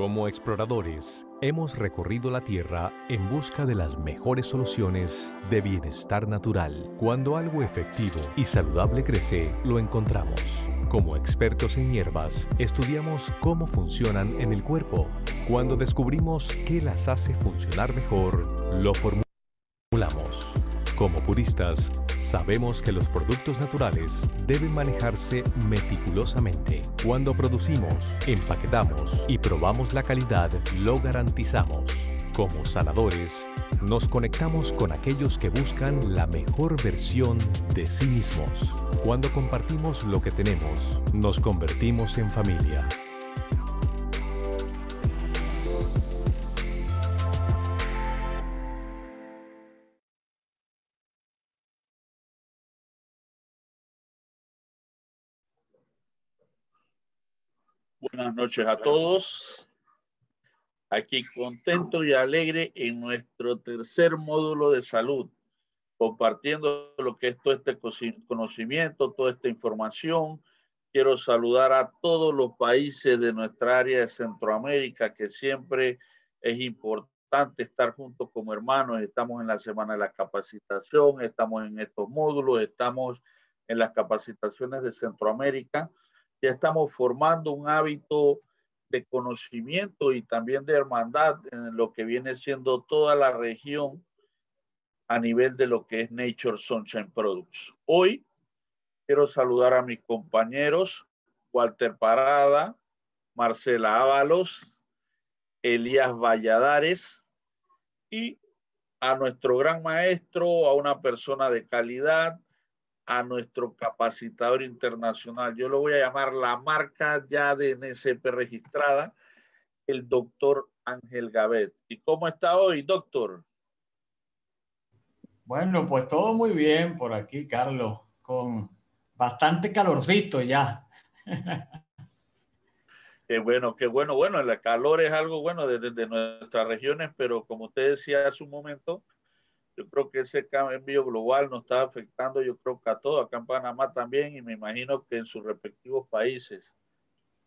Como exploradores, hemos recorrido la Tierra en busca de las mejores soluciones de bienestar natural. Cuando algo efectivo y saludable crece, lo encontramos. Como expertos en hierbas, estudiamos cómo funcionan en el cuerpo. Cuando descubrimos qué las hace funcionar mejor, lo formulamos. Como puristas, sabemos que los productos naturales deben manejarse meticulosamente. Cuando producimos, empaquetamos y probamos la calidad, lo garantizamos. Como sanadores, nos conectamos con aquellos que buscan la mejor versión de sí mismos. Cuando compartimos lo que tenemos, nos convertimos en familia. Buenas noches a todos. Aquí contento y alegre en nuestro tercer módulo de salud, compartiendo lo que es todo este conocimiento, toda esta información. Quiero saludar a todos los países de nuestra área de Centroamérica, que siempre es importante estar juntos como hermanos. Estamos en la semana de la capacitación, estamos en estos módulos, estamos en las capacitaciones de Centroamérica ya estamos formando un hábito de conocimiento y también de hermandad en lo que viene siendo toda la región a nivel de lo que es Nature Sunshine Products. Hoy quiero saludar a mis compañeros Walter Parada, Marcela Ábalos, Elías Valladares y a nuestro gran maestro, a una persona de calidad, a nuestro capacitador internacional. Yo lo voy a llamar la marca ya de NSP registrada, el doctor Ángel Gavet. ¿Y cómo está hoy, doctor? Bueno, pues todo muy bien por aquí, Carlos, con bastante calorcito ya. Qué bueno, qué bueno. Bueno, el calor es algo bueno desde, desde nuestras regiones, pero como usted decía hace un momento, yo creo que ese cambio global nos está afectando, yo creo que a todos, acá en Panamá también, y me imagino que en sus respectivos países.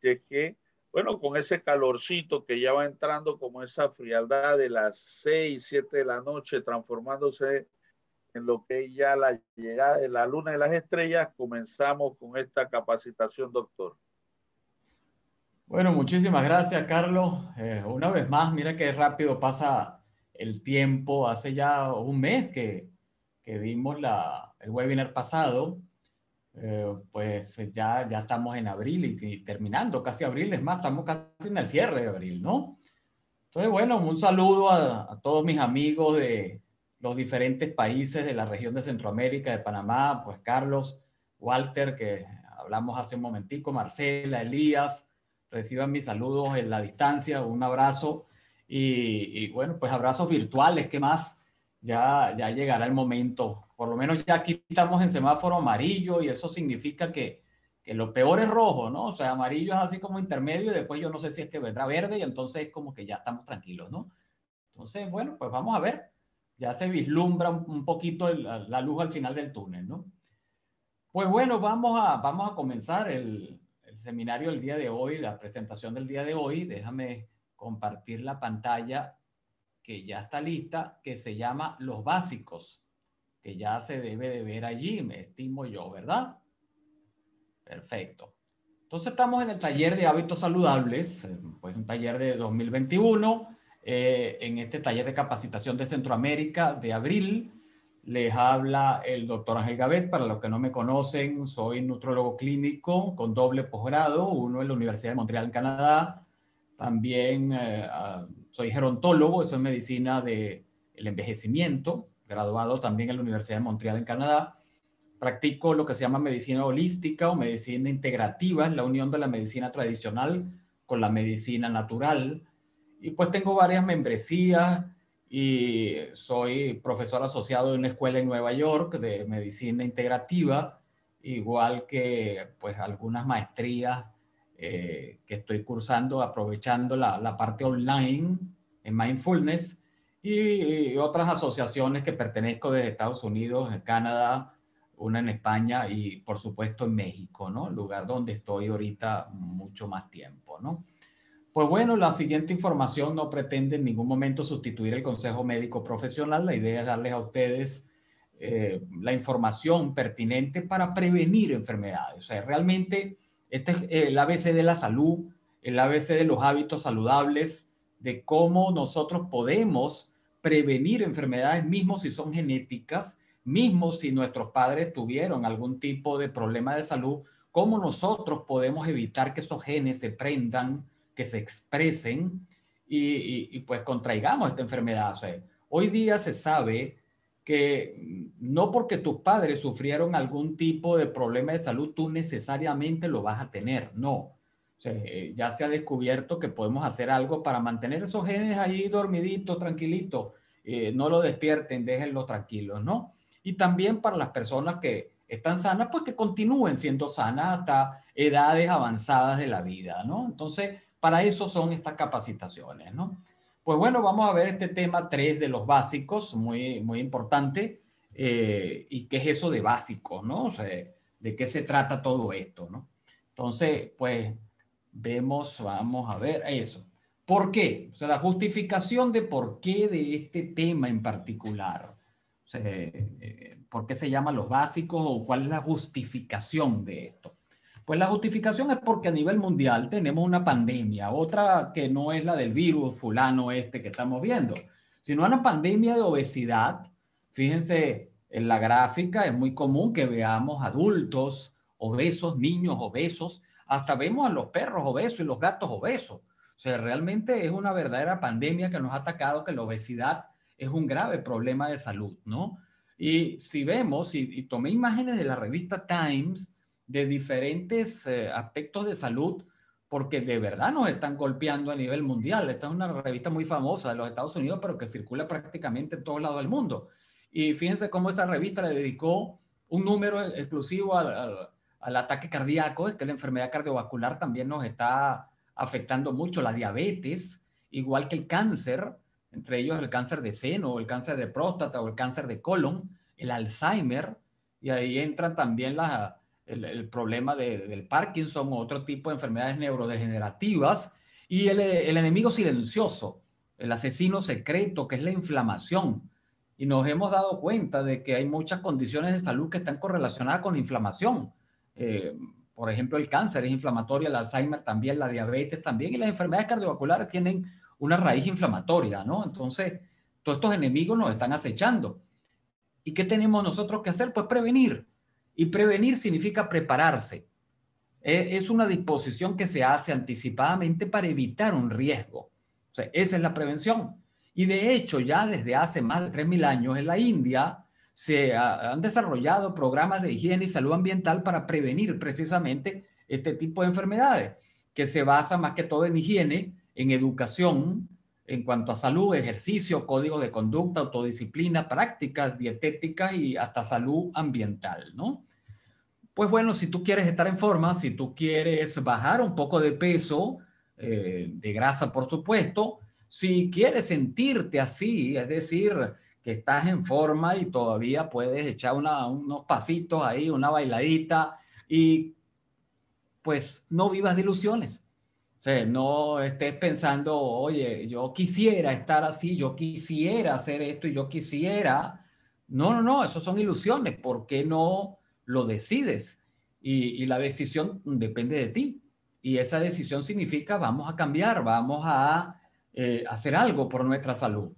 De que, bueno, con ese calorcito que ya va entrando, como esa frialdad de las 6, 7 de la noche, transformándose en lo que es ya la llegada de la luna de las estrellas, comenzamos con esta capacitación, doctor. Bueno, muchísimas gracias, Carlos. Eh, una vez más, mira qué rápido pasa el tiempo. Hace ya un mes que, que dimos la, el webinar pasado, eh, pues ya, ya estamos en abril y, terminando, casi abril, es más, estamos casi en el cierre de abril, ¿no? Entonces, bueno, un saludo a, a todos mis amigos de los diferentes países de la región de Centroamérica, de Panamá, pues Carlos, Walter, que hablamos hace un momentico, Marcela, Elías, reciban mis saludos en la distancia, un abrazo y, bueno, pues abrazos virtuales, ¿qué más? Ya, ya llegará el momento. Por lo menos ya aquí estamos en semáforo amarillo y eso significa que, lo peor es rojo, ¿no? O sea, amarillo es así como intermedio y después yo no sé si es que vendrá verde y entonces como que ya estamos tranquilos, ¿no? Entonces, bueno, pues vamos a ver. Ya se vislumbra un poquito la luz al final del túnel, ¿no? Pues bueno, vamos a, vamos a comenzar el, el seminario el día de hoy, la presentación del día de hoy. Déjame compartir la pantalla que ya está lista, que se llama Los Básicos, que ya se debe de ver allí, me estimo yo, ¿verdad? Perfecto. Entonces estamos en el taller de hábitos saludables, pues un taller de 2021. Eh, en este taller de capacitación de Centroamérica de abril les habla el doctor Ángel Gavet. Para los que no me conocen, soy nutrólogo clínico con doble posgrado, uno en la Universidad de Montreal, Canadá, también eh, ah, soy gerontólogo, eso es medicina del el envejecimiento, graduado también en la Universidad de Montreal en Canadá. Practico lo que se llama medicina holística o medicina integrativa, la unión de la medicina tradicional con la medicina natural. Y pues tengo varias membresías y soy profesor asociado de una escuela en Nueva York de medicina integrativa, igual que pues algunas maestrías eh, que estoy cursando aprovechando la, la, parte online en mindfulness y, otras asociaciones que pertenezco desde Estados Unidos, en Canadá, una en España y por supuesto en México, ¿no? Lugar donde estoy ahorita mucho más tiempo, ¿no? Pues bueno, la siguiente información no pretende en ningún momento sustituir el consejo médico profesional. La idea es darles a ustedes eh, la información pertinente para prevenir enfermedades. O sea, realmente este es el ABC de la salud, el ABC de los hábitos saludables, de cómo nosotros podemos prevenir enfermedades mismo si son genéticas, mismo si nuestros padres tuvieron algún tipo de problema de salud, cómo nosotros podemos evitar que esos genes se prendan, que se expresen y, pues contraigamos esta enfermedad. hoy día se sabe que no porque tus padres sufrieron algún tipo de problema de salud, tú necesariamente lo vas a tener, no. O sea, eh, ya se ha descubierto que podemos hacer algo para mantener esos genes ahí dormiditos, tranquilitos, eh, no lo despierten, déjenlo tranquilos, ¿no? Y también para las personas que están sanas, pues que continúen siendo sanas hasta edades avanzadas de la vida, ¿no? Entonces, para eso son estas capacitaciones, ¿no? Pues bueno, vamos a ver este tema tres de los básicos, muy, muy importante. Eh, ¿Y qué es eso de básicos, no? O sea, ¿de qué se trata todo esto, no? Entonces, pues vemos, vamos a ver eso. ¿Por qué? O sea, la justificación de por qué de este tema en particular. Eh, eh, ¿Por qué se llama los básicos o cuál es la justificación de esto? Pues la justificación es porque a nivel mundial tenemos una pandemia, otra que no es la del virus fulano este que estamos viendo, sino una pandemia de obesidad. Fíjense en la gráfica, es muy común que veamos adultos obesos, niños obesos, hasta vemos a los perros obesos y los gatos obesos. O sea, realmente es una verdadera pandemia que nos ha atacado, que la obesidad es un grave problema de salud, ¿no? Y si vemos, y, tomé imágenes de la revista Times, de diferentes eh, aspectos de salud, porque de verdad nos están golpeando a nivel mundial. Esta es una revista muy famosa de los Estados Unidos, pero que circula prácticamente en todos lados del mundo. Y fíjense cómo esa revista le dedicó un número e-, exclusivo al, al, al ataque cardíaco, es que la enfermedad cardiovascular también nos está afectando mucho, la diabetes, igual que el cáncer, entre ellos el cáncer de seno, el cáncer de próstata o el cáncer de colon, el Alzheimer, y ahí entran también las, el, problema del Parkinson o otro tipo de enfermedades neurodegenerativas, y el, enemigo silencioso, el asesino secreto, que es la inflamación. Y nos hemos dado cuenta de que hay muchas condiciones de salud que están correlacionadas con la inflamación. Eh, por ejemplo, el cáncer es inflamatorio, el Alzheimer también, la diabetes también, y las enfermedades cardiovasculares tienen una raíz inflamatoria, ¿no? Entonces, todos estos enemigos nos están acechando. ¿Y qué tenemos nosotros que hacer? Pues prevenir. Y prevenir significa prepararse. E, es una disposición que se hace anticipadamente para evitar un riesgo. esa es la prevención. Y de hecho, ya desde hace más de 3.000 años en la India se han desarrollado programas de higiene y salud ambiental para prevenir precisamente este tipo de enfermedades, que se basa más que todo en higiene, en educación en cuanto a salud, ejercicio, código de conducta, autodisciplina, prácticas dietéticas y hasta salud ambiental, ¿no? Pues bueno, si tú quieres estar en forma, si tú quieres bajar un poco de peso, eh, de grasa por supuesto, si quieres sentirte así, es decir, que estás en forma y todavía puedes echar unos pasitos ahí, una bailadita y pues no vivas de ilusiones no estés pensando, oye, yo quisiera estar así, yo quisiera hacer esto y yo quisiera. No, no, no, eso son ilusiones. ¿Por qué no lo decides? Y, la decisión depende de ti. Y esa decisión significa vamos a cambiar, vamos a eh, hacer algo por nuestra salud.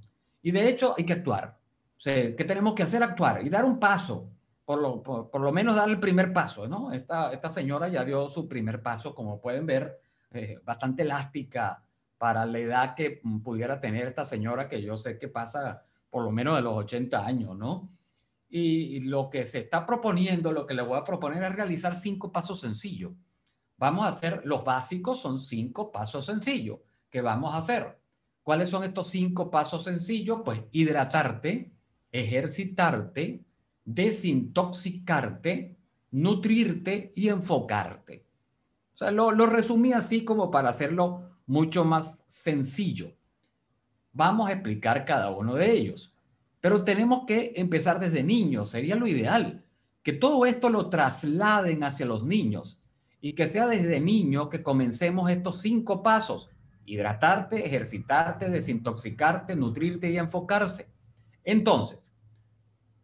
Y de hecho hay que actuar. ¿Qué tenemos que hacer? Actuar y dar un paso. Por lo, lo menos dar el primer paso, ¿no? Esta, esta señora ya dio su primer paso, como pueden ver, eh, bastante elástica para la edad que mm, pudiera tener esta señora que yo sé que pasa por lo menos de los 80 años, ¿no? y lo que se está proponiendo, lo que le voy a proponer es realizar cinco pasos sencillos. Vamos a hacer, los básicos son cinco pasos sencillos que vamos a hacer. ¿Cuáles son estos cinco pasos sencillos? Pues hidratarte, ejercitarte, desintoxicarte, nutrirte y enfocarte. O sea, lo, resumí así como para hacerlo mucho más sencillo. Vamos a explicar cada uno de ellos, pero tenemos que empezar desde niños, sería lo ideal, que todo esto lo trasladen hacia los niños y que sea desde niño que comencemos estos cinco pasos, hidratarte, ejercitarte, desintoxicarte, nutrirte y enfocarse. Entonces,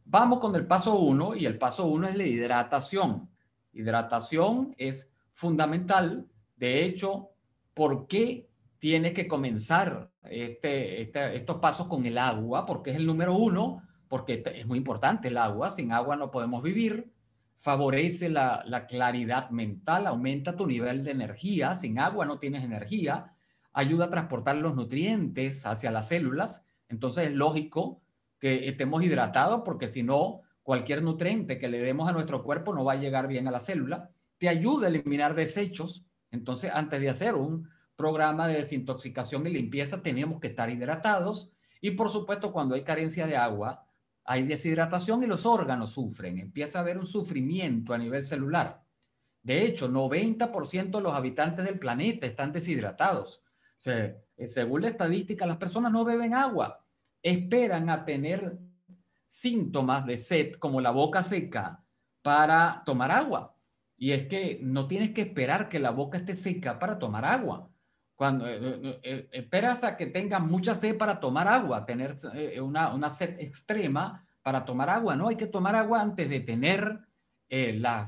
vamos con el paso uno y el paso uno es la hidratación. Hidratación es fundamental, de hecho, por qué tienes que comenzar este, este, estos pasos con el agua, porque es el número uno, porque es muy importante el agua, sin agua no podemos vivir, favorece la, la claridad mental, aumenta tu nivel de energía, sin agua no tienes energía, ayuda a transportar los nutrientes hacia las células, entonces es lógico que estemos hidratados porque si no, cualquier nutriente que le demos a nuestro cuerpo no va a llegar bien a la célula te ayuda a eliminar desechos. Entonces, antes de hacer un programa de desintoxicación y limpieza, tenemos que estar hidratados. Y por supuesto, cuando hay carencia de agua, hay deshidratación y los órganos sufren. Empieza a haber un sufrimiento a nivel celular. De hecho, 90% de los habitantes del planeta están deshidratados. Eh, según la estadística, las personas no beben agua. Esperan a tener síntomas de sed como la boca seca para tomar agua. Y es que no tienes que esperar que la boca esté seca para tomar agua. Cuando eh, eh, eh, esperas a que tengas mucha sed para tomar agua, tener una, una, sed extrema para tomar agua, no hay que tomar agua antes de tener la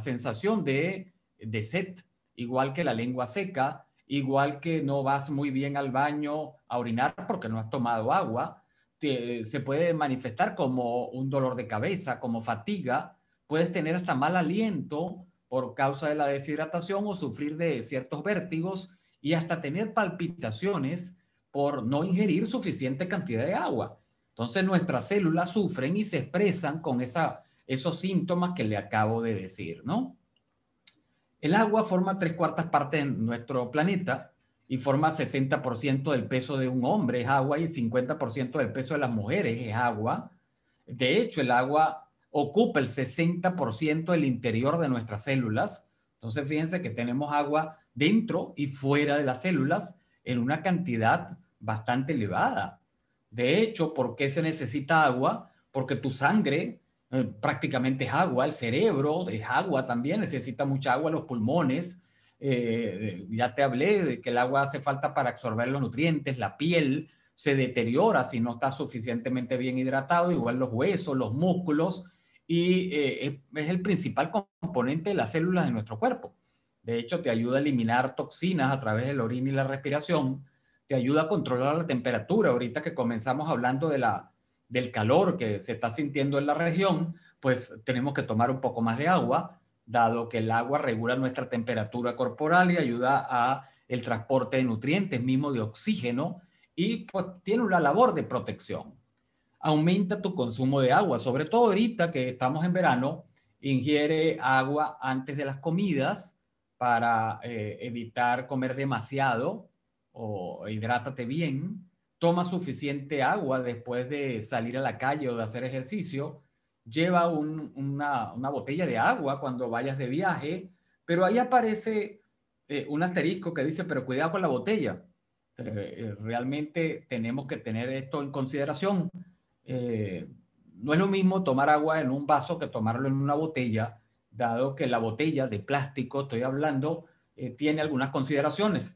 sensación de, de sed, igual que la lengua seca, igual que no vas muy bien al baño a orinar porque no has tomado agua, se puede manifestar como un dolor de cabeza, como fatiga, puedes tener hasta mal aliento por causa de la deshidratación o sufrir de ciertos vértigos y hasta tener palpitaciones por no ingerir suficiente cantidad de agua. Entonces nuestras células sufren y se expresan con esa, esos síntomas que le acabo de decir, ¿no? El agua forma tres cuartas partes de nuestro planeta y forma 60% del peso de un hombre es agua y 50% del peso de las mujeres es agua. De hecho, el agua ocupa el 60% del interior de nuestras células. Entonces, fíjense que tenemos agua dentro y fuera de las células en una cantidad bastante elevada. De hecho, ¿por qué se necesita agua? Porque tu sangre eh, prácticamente es agua, el cerebro es agua también, necesita mucha agua, los pulmones. Eh, ya te hablé de que el agua hace falta para absorber los nutrientes, la piel se deteriora si no está suficientemente bien hidratado, igual los huesos, los músculos, y eh, eh, es el principal componente de las células de nuestro cuerpo. De hecho, te ayuda a eliminar toxinas a través del orín y la respiración, te ayuda a controlar la temperatura. Ahorita que comenzamos hablando de la, del calor que se está sintiendo en la región, pues tenemos que tomar un poco más de agua, dado que el agua regula nuestra temperatura corporal y ayuda a el transporte de nutrientes, mismo de oxígeno, y pues, tiene una labor de protección aumenta tu consumo de agua, sobre todo ahorita que estamos en verano, ingiere agua antes de las comidas para eh, evitar comer demasiado o hidrátate bien, toma suficiente agua después de salir a la calle o de hacer ejercicio, lleva una, botella de agua cuando vayas de viaje, pero ahí aparece eh, un asterisco que dice, pero cuidado con la botella. Eh, realmente tenemos que tener esto en consideración eh, no es lo mismo tomar agua en un vaso que tomarlo en una botella, dado que la botella de plástico, estoy hablando, eh, tiene algunas consideraciones.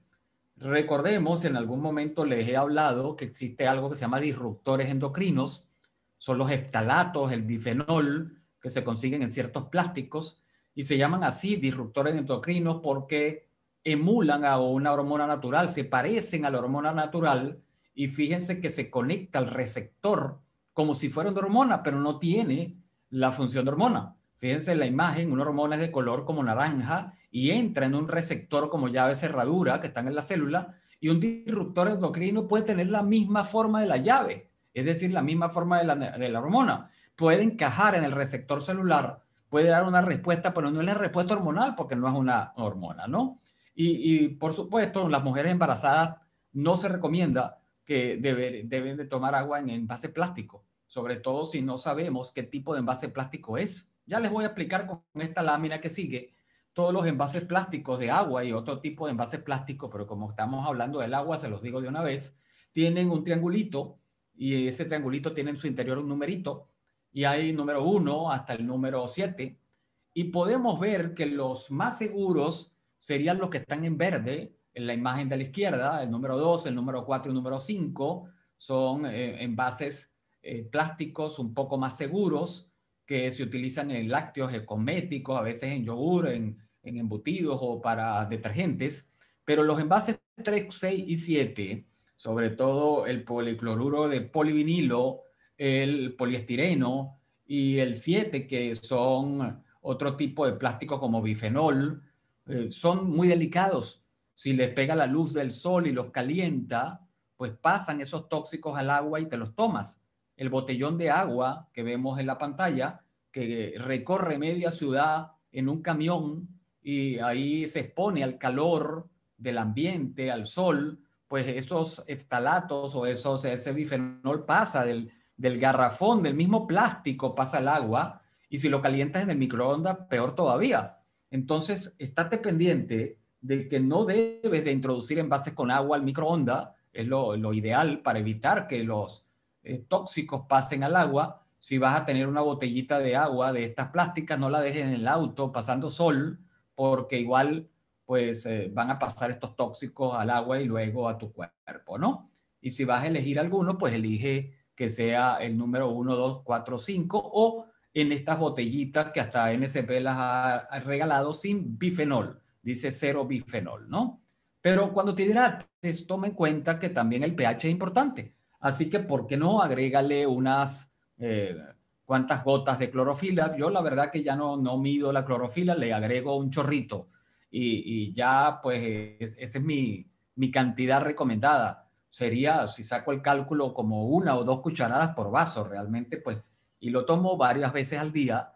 Recordemos, en algún momento les he hablado que existe algo que se llama disruptores endocrinos, son los estalatos el bifenol, que se consiguen en ciertos plásticos y se llaman así disruptores endocrinos porque emulan a una hormona natural, se parecen a la hormona natural y fíjense que se conecta al receptor como si fuera una hormona, pero no tiene la función de hormona. Fíjense en la imagen, una hormona es de color como naranja y entra en un receptor como llave cerradura que están en la célula y un disruptor endocrino puede tener la misma forma de la llave, es decir, la misma forma de la, de la hormona. Puede encajar en el receptor celular, puede dar una respuesta, pero no es la respuesta hormonal porque no es una hormona, ¿no? Y, y por supuesto, las mujeres embarazadas no se recomienda que deben, deben de tomar agua en envase plástico sobre todo si no sabemos qué tipo de envase plástico es. Ya les voy a explicar con esta lámina que sigue todos los envases plásticos de agua y otro tipo de envases plástico pero como estamos hablando del agua, se los digo de una vez, tienen un triangulito y ese triangulito tiene en su interior un numerito y hay número 1 hasta el número 7 y podemos ver que los más seguros serían los que están en verde en la imagen de la izquierda, el número 2, el número 4 y el número 5 son eh, envases eh, plásticos un poco más seguros que se utilizan en lácteos, en cosméticos, a veces en yogur, en, embutidos o para detergentes. Pero los envases 3, 6 y 7, sobre todo el policloruro de polivinilo, el poliestireno y el 7, que son otro tipo de plástico como bifenol, eh, son muy delicados. Si les pega la luz del sol y los calienta, pues pasan esos tóxicos al agua y te los tomas el botellón de agua que vemos en la pantalla, que recorre media ciudad en un camión y ahí se expone al calor del ambiente, al sol, pues esos estalatos o esos, ese bifenol pasa del, garrafón, del mismo plástico, pasa al agua, y si lo calientas en el microondas, peor todavía. Entonces, estate pendiente de que no debes de introducir envases con agua al microondas, es lo ideal para evitar que los eh, tóxicos pasen al agua. Si vas a tener una botellita de agua de estas plásticas, no la dejes en el auto pasando sol, porque igual pues eh, van a pasar estos tóxicos al agua y luego a tu cuerpo, ¿no? Y si vas a elegir alguno, pues elige que sea el número 1, 2, 4, 5 o en estas botellitas que hasta NSP las ha regalado sin bifenol, dice cero bifenol, ¿no? Pero cuando te hidrates, toma en cuenta que también el pH es importante. Así que, ¿por qué no? Agrégale unas eh, cuantas gotas de clorofila. Yo la verdad que ya no, no mido la clorofila, le agrego un chorrito y, ya pues esa es mi, mi cantidad recomendada. Sería, si saco el cálculo, como una o dos cucharadas por vaso realmente, pues, y lo tomo varias veces al día.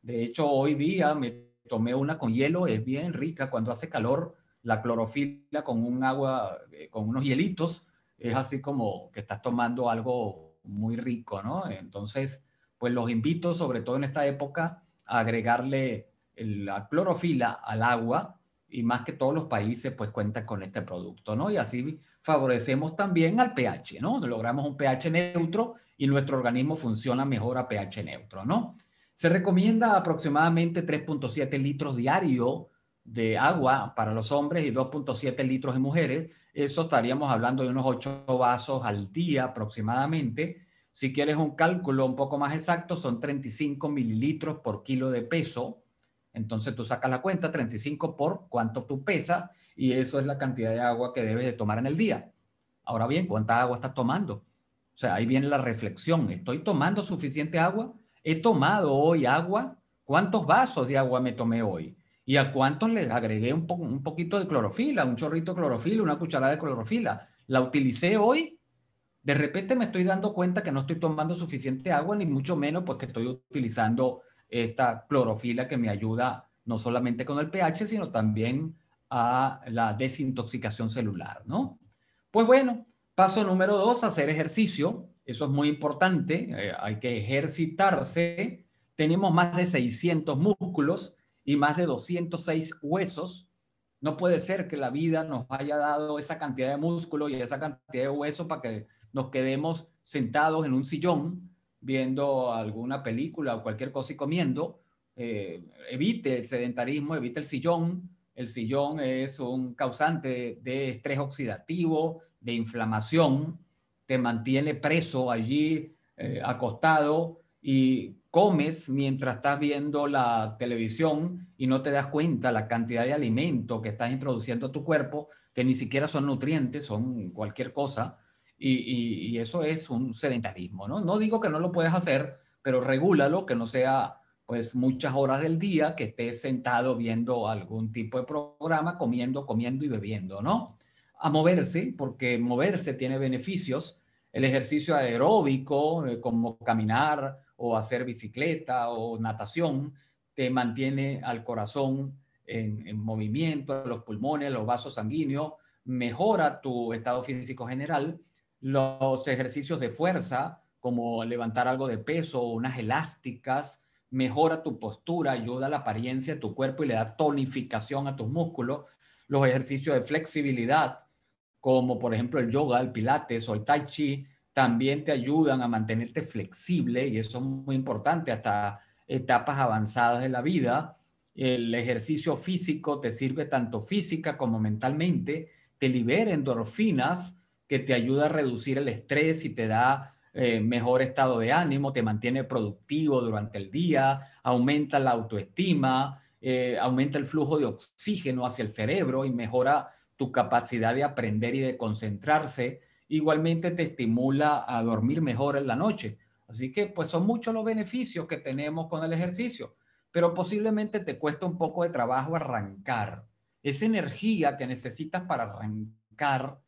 De hecho, hoy día me tomé una con hielo, es bien rica cuando hace calor, la clorofila con un agua, eh, con unos hielitos, es así como que estás tomando algo muy rico, ¿no? Entonces, pues los invito, sobre todo en esta época, a agregarle la clorofila al agua y más que todos los países pues cuentan con este producto, ¿no? Y así favorecemos también al pH, ¿no? Logramos un pH neutro y nuestro organismo funciona mejor a pH neutro, ¿no? Se recomienda aproximadamente 3.7 litros diario de agua para los hombres y 2.7 litros de mujeres, eso estaríamos hablando de unos 8 vasos al día aproximadamente. Si quieres un cálculo un poco más exacto, son 35 mililitros por kilo de peso. Entonces tú sacas la cuenta, 35 por cuánto tú pesas, y eso es la cantidad de agua que debes de tomar en el día. Ahora bien, ¿cuánta agua estás tomando? O sea, ahí viene la reflexión. ¿Estoy tomando suficiente agua? ¿He tomado hoy agua? ¿Cuántos vasos de agua me tomé hoy? ¿Y a cuántos les agregué un, poquito de clorofila, un chorrito de clorofila, una cucharada de clorofila? La utilicé hoy, de repente me estoy dando cuenta que no estoy tomando suficiente agua, ni mucho menos porque pues, estoy utilizando esta clorofila que me ayuda no solamente con el pH, sino también a la desintoxicación celular, ¿no? Pues bueno, paso número dos, hacer ejercicio. Eso es muy importante, eh, hay que ejercitarse. Tenemos más de 600 músculos y más de 206 huesos. No puede ser que la vida nos haya dado esa cantidad de músculo y esa cantidad de hueso para que nos quedemos sentados en un sillón viendo alguna película o cualquier cosa y comiendo. Eh, evite el sedentarismo, evite el sillón. El sillón es un causante de estrés oxidativo, de inflamación, te mantiene preso allí, eh, acostado y comes mientras estás viendo la televisión y no te das cuenta la cantidad de alimento que estás introduciendo a tu cuerpo, que ni siquiera son nutrientes, son cualquier cosa, y, eso es un sedentarismo, ¿no? No digo que no lo puedes hacer, pero regúlalo, que no sea pues muchas horas del día que estés sentado viendo algún tipo de programa, comiendo, comiendo y bebiendo, ¿no? A moverse, porque moverse tiene beneficios, el ejercicio aeróbico, eh, como caminar o hacer bicicleta o natación, te mantiene al corazón en, movimiento, a los pulmones, los vasos sanguíneos, mejora tu estado físico general. Los ejercicios de fuerza, como levantar algo de peso o unas elásticas, mejora tu postura, ayuda a la apariencia de tu cuerpo y le da tonificación a tus músculos. Los ejercicios de flexibilidad, como por ejemplo el yoga, el pilates o el tai chi, también te ayudan a mantenerte flexible y eso es muy importante hasta etapas avanzadas de la vida. El ejercicio físico te sirve tanto física como mentalmente, te libera endorfinas que te ayuda a reducir el estrés y te da eh, mejor estado de ánimo, te mantiene productivo durante el día, aumenta la autoestima, eh, aumenta el flujo de oxígeno hacia el cerebro y mejora tu capacidad de aprender y de concentrarse igualmente te estimula a dormir mejor en la noche. Así que pues son muchos los beneficios que tenemos con el ejercicio, pero posiblemente te cuesta un poco de trabajo arrancar. Esa energía que necesitas para arrancar,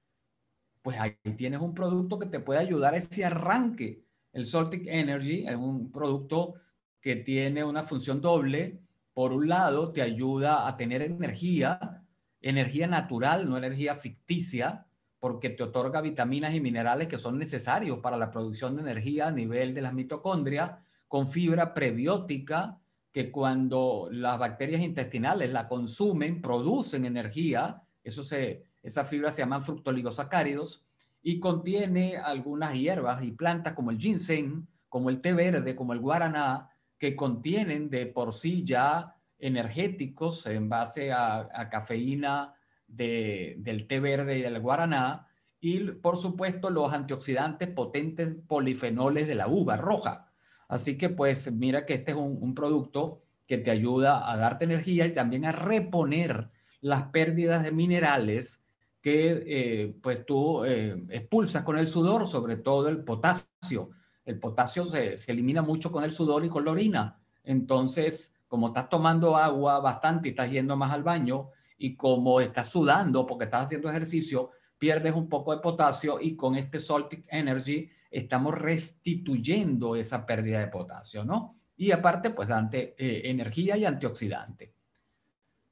pues ahí tienes un producto que te puede ayudar a ese arranque. El Soltic Energy es un producto que tiene una función doble. Por un lado, te ayuda a tener energía, energía natural, no energía ficticia, porque te otorga vitaminas y minerales que son necesarios para la producción de energía a nivel de las mitocondrias, con fibra prebiótica, que cuando las bacterias intestinales la consumen, producen energía, eso se, esas fibras se llaman fructoligosacáridos, y contiene algunas hierbas y plantas como el ginseng, como el té verde, como el guaraná, que contienen de por sí ya energéticos en base a cafeína, del té verde y del guaraná, y por supuesto los antioxidantes potentes polifenoles de la uva roja. Así que pues mira que este es un, producto que te ayuda a darte energía y también a reponer las pérdidas de minerales que eh, pues tú eh, expulsas con el sudor, sobre todo el potasio. El potasio se, se, elimina mucho con el sudor y con la orina. Entonces, como estás tomando agua bastante y estás yendo más al baño, y como estás sudando porque estás haciendo ejercicio, pierdes un poco de potasio y con este Saltic Energy estamos restituyendo esa pérdida de potasio, ¿no? Y aparte, pues dante eh, energía y antioxidante.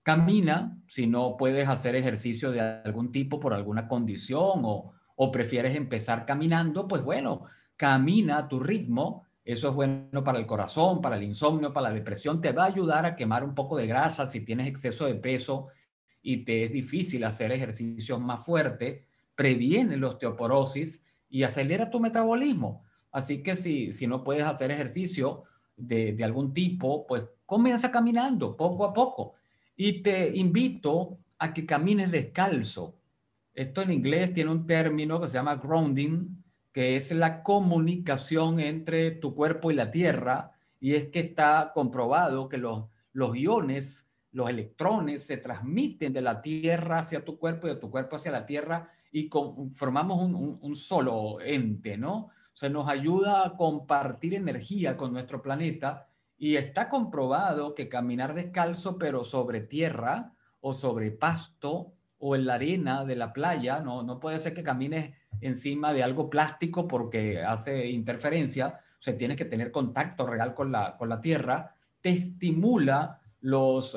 Camina, si no puedes hacer ejercicio de algún tipo por alguna condición o, o prefieres empezar caminando, pues bueno, camina a tu ritmo. Eso es bueno para el corazón, para el insomnio, para la depresión. Te va a ayudar a quemar un poco de grasa si tienes exceso de peso y te es difícil hacer ejercicios más fuertes, previene la osteoporosis y acelera tu metabolismo. Así que si, si no puedes hacer ejercicio de, algún tipo, pues comienza caminando poco a poco. Y te invito a que camines descalzo. Esto en inglés tiene un término que se llama grounding, que es la comunicación entre tu cuerpo y la tierra. Y es que está comprobado que los, los iones los electrones se transmiten de la Tierra hacia tu cuerpo y de tu cuerpo hacia la Tierra y formamos un, solo ente, ¿no? O sea, nos ayuda a compartir energía con nuestro planeta y está comprobado que caminar descalzo pero sobre tierra o sobre pasto o en la arena de la playa, no, no puede ser que camines encima de algo plástico porque hace interferencia, o sea, tienes que tener contacto real con la, con la tierra, te estimula eh,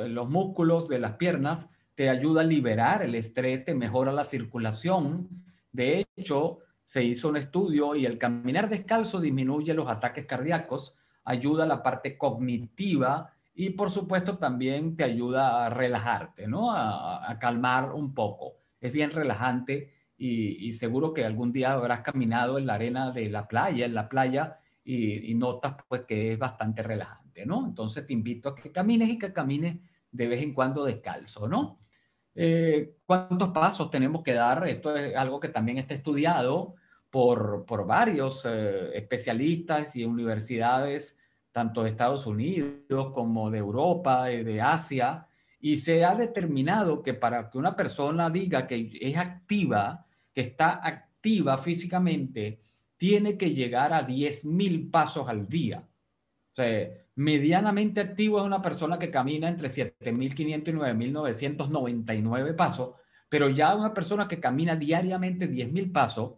los, músculos de las piernas, te ayuda a liberar el estrés, te mejora la circulación. De hecho, se hizo un estudio y el caminar descalzo disminuye los ataques cardíacos, ayuda a la parte cognitiva y por supuesto también te ayuda a relajarte, ¿no? A, calmar un poco. Es bien relajante y, seguro que algún día habrás caminado en la arena de la playa, en la playa y, notas pues que es bastante relajante. Entonces te invito a que camines y que camines de vez en cuando descalzo, ¿no? Eh, ¿Cuántos pasos tenemos que dar? Esto es algo que también está estudiado por, varios eh, especialistas y universidades, tanto de Estados Unidos como de Europa, de, eh, de Asia, y se ha determinado que para que una persona diga que es activa, que está activa físicamente, tiene que llegar a 10.000 pasos al día. O Medianamente activo es una persona que camina entre 7.500 y 9.999 pasos, pero ya una persona que camina diariamente 10.000 pasos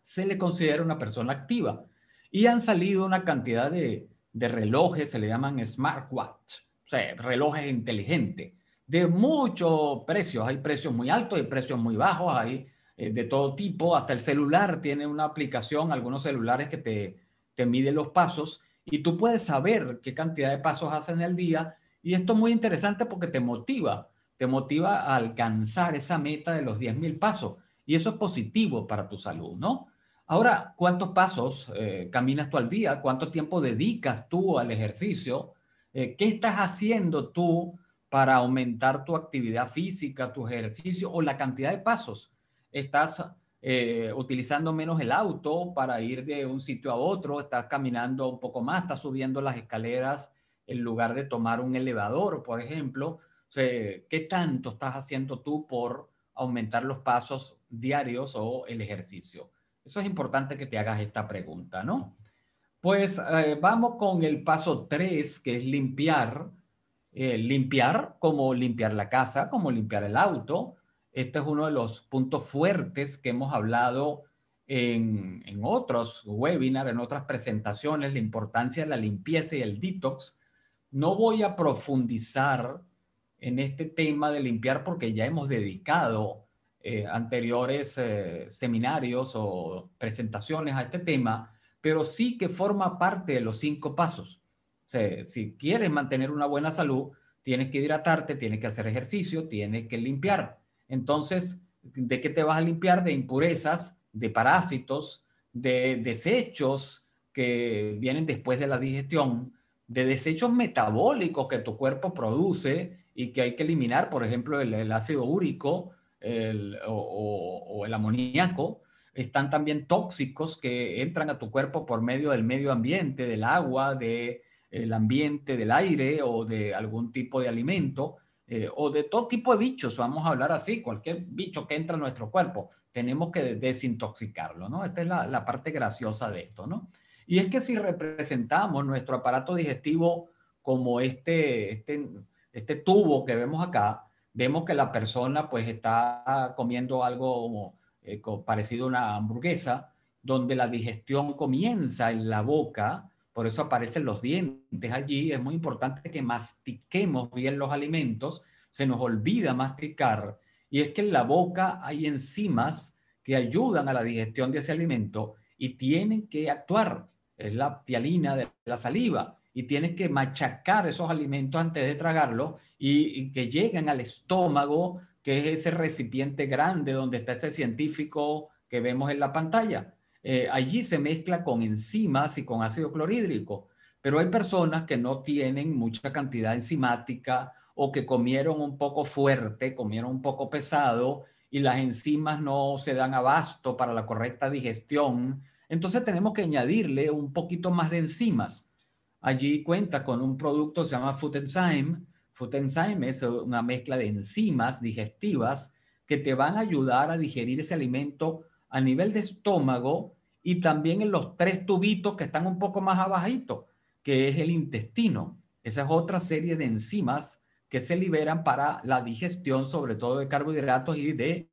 se le considera una persona activa. Y han salido una cantidad de, relojes, se le llaman smartwatch, o sea, relojes inteligentes, de muchos precios. Hay precios muy altos, hay precios muy bajos, hay eh, de todo tipo. Hasta el celular tiene una aplicación, algunos celulares que te miden los pasos y tú puedes saber qué cantidad de pasos hacen en el día y esto es muy interesante porque te motiva, te motiva a alcanzar esa meta de los 10.000 pasos y eso es positivo para tu salud, ¿no? Ahora, ¿cuántos pasos eh, caminas tú al día? ¿Cuánto tiempo dedicas tú al ejercicio? Eh, ¿Qué estás haciendo tú para aumentar tu actividad física, tu ejercicio o la cantidad de pasos? ¿Estás eh, utilizando menos el auto para ir de un sitio a otro, estás caminando un poco más, estás subiendo las escaleras en lugar de tomar un elevador, por ejemplo. ¿Qué tanto estás haciendo tú por aumentar los pasos diarios o el ejercicio? Eso es importante que te hagas esta pregunta, ¿no? Pues eh, vamos con el paso 3, que es limpiar. Eh, limpiar, como limpiar la casa, como limpiar el auto, este es uno de los puntos fuertes que hemos hablado en, otros webinars, en otras presentaciones, la importancia de la limpieza y el detox. No voy a profundizar en este tema de limpiar porque ya hemos dedicado eh, anteriores eh, seminarios o presentaciones a este tema, pero sí que forma parte de los cinco pasos. si quieres mantener una buena salud, tienes que hidratarte, tienes que hacer ejercicio, tienes que limpiar. Entonces, ¿de qué te vas a limpiar? De impurezas, de parásitos, de desechos que vienen después de la digestión, de desechos metabólicos que tu cuerpo produce y que hay que eliminar, por ejemplo, el, ácido úrico o, el amoníaco. Están también tóxicos que entran a tu cuerpo por medio del medio ambiente, del agua, del ambiente, del aire o de algún tipo de alimento. Eh, o de todo tipo de bichos, vamos a hablar así, cualquier bicho que entra en nuestro cuerpo, tenemos que desintoxicarlo, ¿no? Esta es la, parte graciosa de esto, ¿no? Y es que si representamos nuestro aparato digestivo como este, este, este tubo que vemos acá, vemos que la persona pues está comiendo algo eh, parecido a una hamburguesa, donde la digestión comienza en la boca, por eso aparecen los dientes allí. Es muy importante que mastiquemos bien los alimentos, se nos olvida masticar. Y es que en la boca hay enzimas que ayudan a la digestión de ese alimento y tienen que actuar. Es la pialina de la saliva y tienes que machacar esos alimentos antes de tragarlos y, que lleguen al estómago, que es ese recipiente grande donde está ese científico que vemos en la pantalla. Eh, allí se mezcla con enzimas y con ácido clorhídrico. Pero hay personas que no tienen mucha cantidad enzimática o que comieron un poco fuerte, comieron un poco pesado y las enzimas no se dan abasto para la correcta digestión. Entonces tenemos que añadirle un poquito más de enzimas. Allí cuenta con un producto que se llama Food Enzyme. Food Enzyme es una mezcla de enzimas digestivas que te van a ayudar a digerir ese alimento a nivel de estómago y también en los tres tubitos que están un poco más abajito, que es el intestino. Esa es otra serie de enzimas que se liberan para la digestión, sobre todo de carbohidratos y de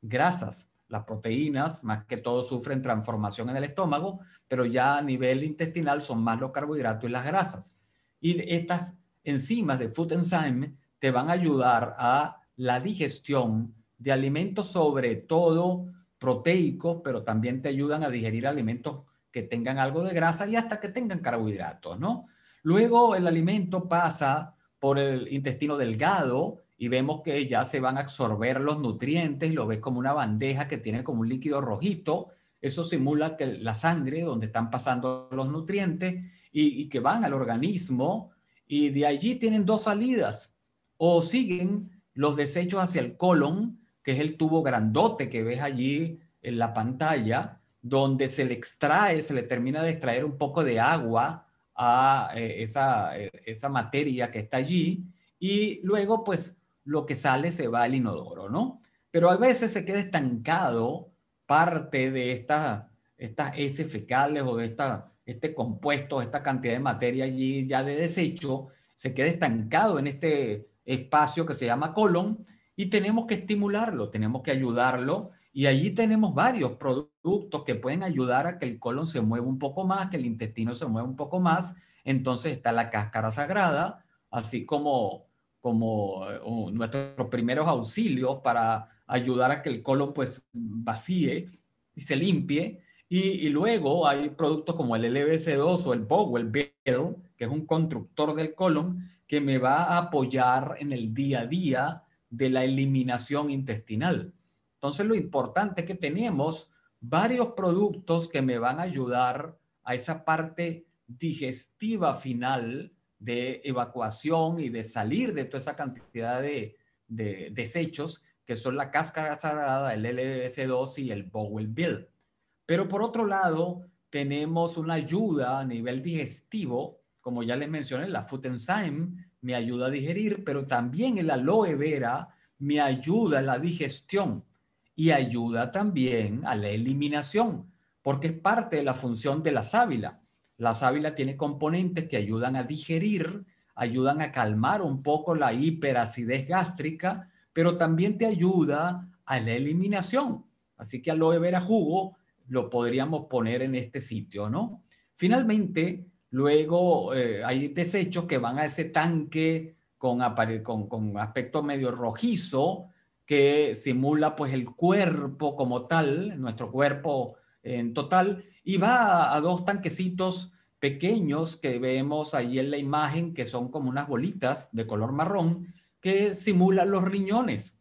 grasas. Las proteínas, más que todo, sufren transformación en el estómago, pero ya a nivel intestinal son más los carbohidratos y las grasas. Y estas enzimas de Food Enzyme te van a ayudar a la digestión de alimentos, sobre todo proteico, pero también te ayudan a digerir alimentos que tengan algo de grasa y hasta que tengan carbohidratos, ¿no? Luego el alimento pasa por el intestino delgado y vemos que ya se van a absorber los nutrientes y lo ves como una bandeja que tiene como un líquido rojito. Eso simula que la sangre donde están pasando los nutrientes y, y que van al organismo y de allí tienen dos salidas o siguen los desechos hacia el colon que es el tubo grandote que ves allí en la pantalla, donde se le extrae, se le termina de extraer un poco de agua a eh, eh, esa, materia que está allí y luego pues lo que sale se va al inodoro, ¿no? Pero a veces se queda estancado parte de estas estas heces fecales o de esta, este compuesto, esta cantidad de materia allí ya de desecho, se queda estancado en este espacio que se llama colon y tenemos que estimularlo, tenemos que ayudarlo y allí tenemos varios productos que pueden ayudar a que el colon se mueva un poco más, que el intestino se mueva un poco más. Entonces está la cáscara sagrada, así como, como eh, nuestros primeros auxilios para ayudar a que el colon pues vacíe y se limpie. Y, luego hay productos como el LBC2 o el Bowel Barrel, que es un constructor del colon que me va a apoyar en el día a día de la eliminación intestinal. Entonces, lo importante es que tenemos varios productos que me van a ayudar a esa parte digestiva final de evacuación y de salir de toda esa cantidad de, desechos que son la cáscara sagrada, el LBS2 y el Bowel Bill. Pero por otro lado, tenemos una ayuda a nivel digestivo, como ya les mencioné, la Food Enzyme, me ayuda a digerir, pero también el aloe vera me ayuda a la digestión y ayuda también a la eliminación, porque es parte de la función de la sábila. La sábila tiene componentes que ayudan a digerir, ayudan a calmar un poco la hiperacidez gástrica, pero también te ayuda a la eliminación. Así que aloe vera jugo lo podríamos poner en este sitio, ¿no? Finalmente, Luego eh, hay desechos que van a ese tanque con, con, con, aspecto medio rojizo que simula pues el cuerpo como tal, nuestro cuerpo en total, y va a, dos tanquecitos pequeños que vemos ahí en la imagen que son como unas bolitas de color marrón que simulan los riñones.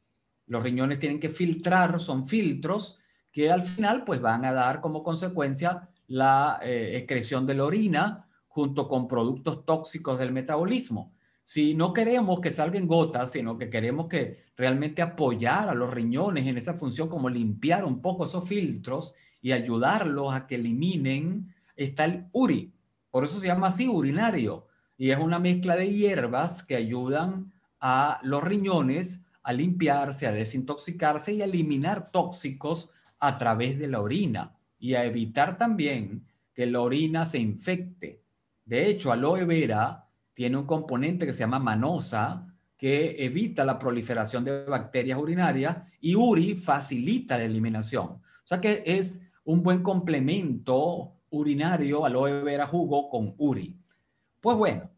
Los riñones tienen que filtrar, son filtros que al final pues van a dar como consecuencia la eh, excreción de la orina junto con productos tóxicos del metabolismo. Si no queremos que salgan gotas, sino que queremos que realmente apoyar a los riñones en esa función, como limpiar un poco esos filtros y ayudarlos a que eliminen, está el URI. Por eso se llama así urinario. Y es una mezcla de hierbas que ayudan a los riñones a limpiarse, a desintoxicarse y a eliminar tóxicos a través de la orina y a evitar también que la orina se infecte de hecho, aloe vera tiene un componente que se llama manosa, que evita la proliferación de bacterias urinarias y URI facilita la eliminación. O sea que es un buen complemento urinario aloe vera jugo con URI. Pues bueno,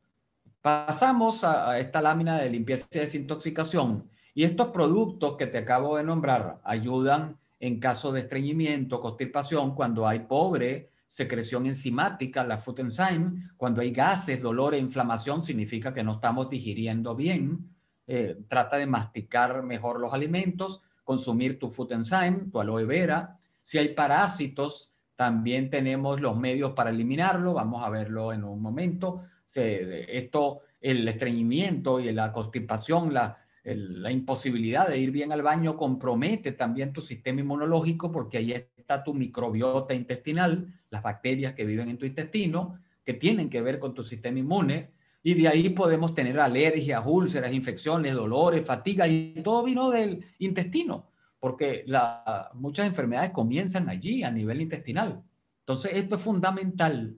pasamos a esta lámina de limpieza y desintoxicación y estos productos que te acabo de nombrar ayudan en caso de estreñimiento, constipación, cuando hay pobre secreción enzimática, la food enzyme. Cuando hay gases, dolor e inflamación, significa que no estamos digiriendo bien. Eh, trata de masticar mejor los alimentos, consumir tu food enzyme, tu aloe vera. Si hay parásitos, también tenemos los medios para eliminarlo. Vamos a verlo en un momento. esto, el estreñimiento y la constipación, la, la imposibilidad de ir bien al baño compromete también tu sistema inmunológico porque ahí está tu microbiota intestinal las bacterias que viven en tu intestino, que tienen que ver con tu sistema inmune, y de ahí podemos tener alergias, úlceras, infecciones, dolores, fatiga, y todo vino del intestino, porque muchas enfermedades comienzan allí, a nivel intestinal. Entonces, esto es fundamental,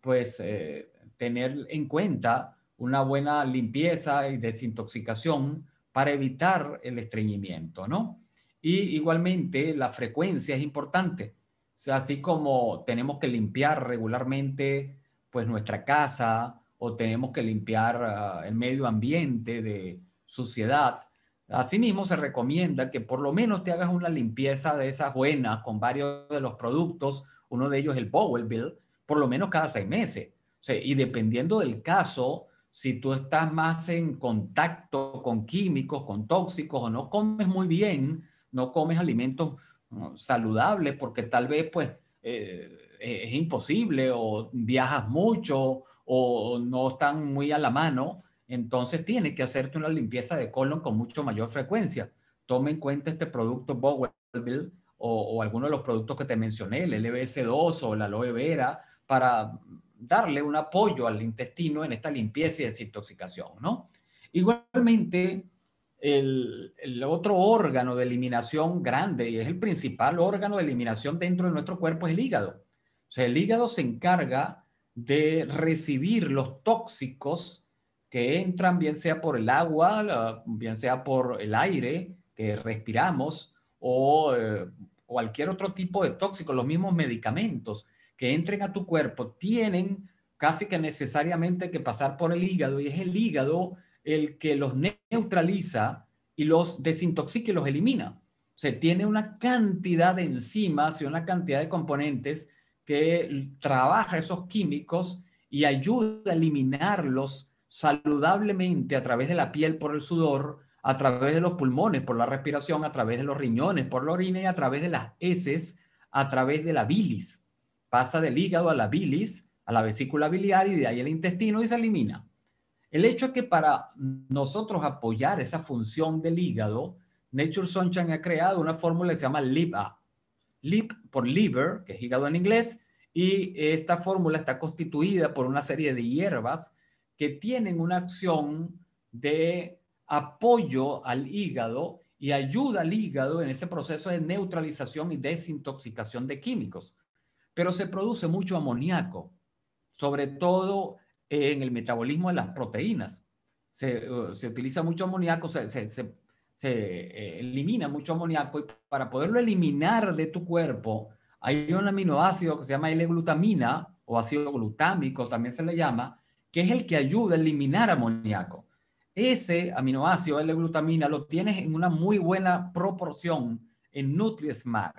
pues, eh, tener en cuenta una buena limpieza y desintoxicación para evitar el estreñimiento, ¿no? Y igualmente la frecuencia es importante sea, así como tenemos que limpiar regularmente pues nuestra casa o tenemos que limpiar ah, el medio ambiente de suciedad, asimismo se recomienda que por lo menos te hagas una limpieza de esas buenas con varios de los productos, uno de ellos el Powell Bill, por lo menos cada seis meses. y dependiendo del caso, si tú estás más en contacto con químicos, con tóxicos o no comes muy bien, no comes alimentos saludable, porque tal vez pues eh, e-, es imposible o viajas mucho o no están muy a la mano, entonces tienes que hacerte una limpieza de colon con mucho mayor frecuencia. Toma en cuenta este producto Bowelville o, o alguno de los productos que te mencioné, el LBS2 o la aloe vera, para darle un apoyo al intestino en esta limpieza y desintoxicación, ¿no? Igualmente, el, otro órgano de eliminación grande y es el principal órgano de eliminación dentro de nuestro cuerpo es el hígado. O sea, el hígado se encarga de recibir los tóxicos que entran bien sea por el agua, bien sea por el aire que respiramos o eh, cualquier otro tipo de tóxico, los mismos medicamentos que entren a tu cuerpo tienen casi que necesariamente que pasar por el hígado y es el hígado el que los neutraliza y los desintoxica y los elimina. Se tiene una cantidad de enzimas y una cantidad de componentes que trabaja esos químicos y ayuda a eliminarlos saludablemente a través de la piel por el sudor, a través de los pulmones por la respiración, a través de los riñones por la orina y a través de las heces, a través de la bilis. Pasa del hígado a la bilis, a la vesícula biliar y de ahí al intestino y se elimina. El hecho es que para nosotros apoyar esa función del hígado, Nature Sunshine ha creado una fórmula que se llama LIPA. LIP por liver, que es hígado en inglés, y esta fórmula está constituida por una serie de hierbas que tienen una acción de apoyo al hígado y ayuda al hígado en ese proceso de neutralización y desintoxicación de químicos. Pero se produce mucho amoníaco, sobre todo en el metabolismo de las proteínas. Se, utiliza mucho amoníaco, se, se, eh, elimina mucho amoníaco y para poderlo eliminar de tu cuerpo hay un aminoácido que se llama L-glutamina o ácido glutámico también se le llama, que es el que ayuda a eliminar amoníaco. Ese aminoácido L-glutamina lo tienes en una muy buena proporción en NutriSmart.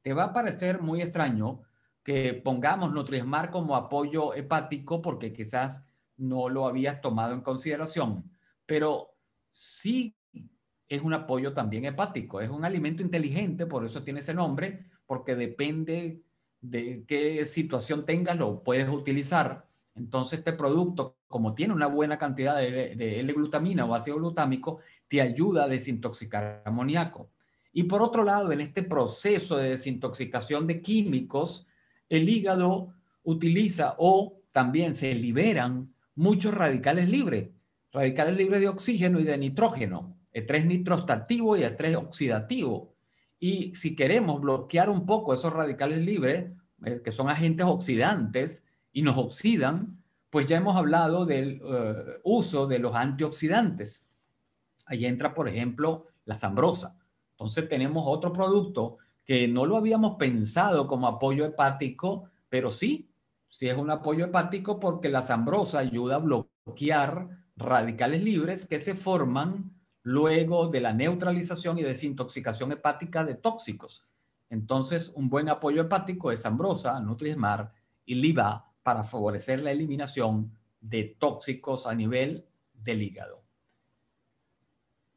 Te va a parecer muy extraño, que pongamos NutriSmart como apoyo hepático porque quizás no lo habías tomado en consideración, pero sí es un apoyo también hepático, es un alimento inteligente, por eso tiene ese nombre, porque depende de qué situación tengas, lo puedes utilizar. Entonces este producto, como tiene una buena cantidad de, de L-glutamina o ácido glutámico, te ayuda a desintoxicar amoníaco. Y por otro lado, en este proceso de desintoxicación de químicos, el hígado utiliza o también se liberan muchos radicales libres, radicales libres de oxígeno y de nitrógeno, e estrés 3 nitrostativo y e estrés oxidativo. Y si queremos bloquear un poco esos radicales libres, eh, que son agentes oxidantes y nos oxidan, pues ya hemos hablado del eh, uso de los antioxidantes. Ahí entra, por ejemplo, la zambrosa. Entonces tenemos otro producto que no lo habíamos pensado como apoyo hepático, pero sí, sí es un apoyo hepático porque la zambrosa ayuda a bloquear radicales libres que se forman luego de la neutralización y desintoxicación hepática de tóxicos. Entonces, un buen apoyo hepático es zambrosa, nutrismar y liva para favorecer la eliminación de tóxicos a nivel del hígado.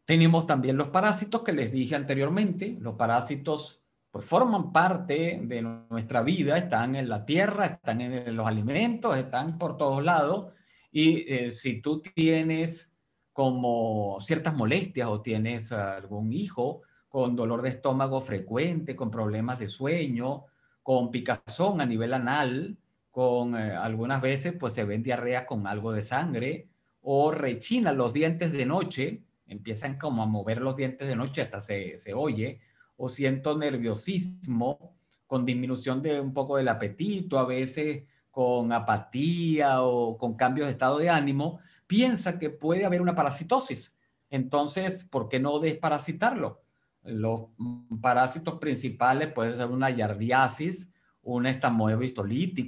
Tenemos también los parásitos que les dije anteriormente. Los parásitos pues forman parte de nuestra vida, están en la tierra, están en los alimentos, están por todos lados. Y eh, si tú tienes como ciertas molestias o tienes algún hijo con dolor de estómago frecuente, con problemas de sueño, con picazón a nivel anal, con eh, algunas veces pues se ven diarrea con algo de sangre o rechina los dientes de noche, empiezan como a mover los dientes de noche hasta se oye, o siento nerviosismo con disminución de un poco del apetito, a veces con apatía o con cambios de estado de ánimo, piensa que puede haber una parasitosis. Entonces, ¿por qué no desparasitarlo? Los parásitos principales pueden ser una yardiasis, un estamoeba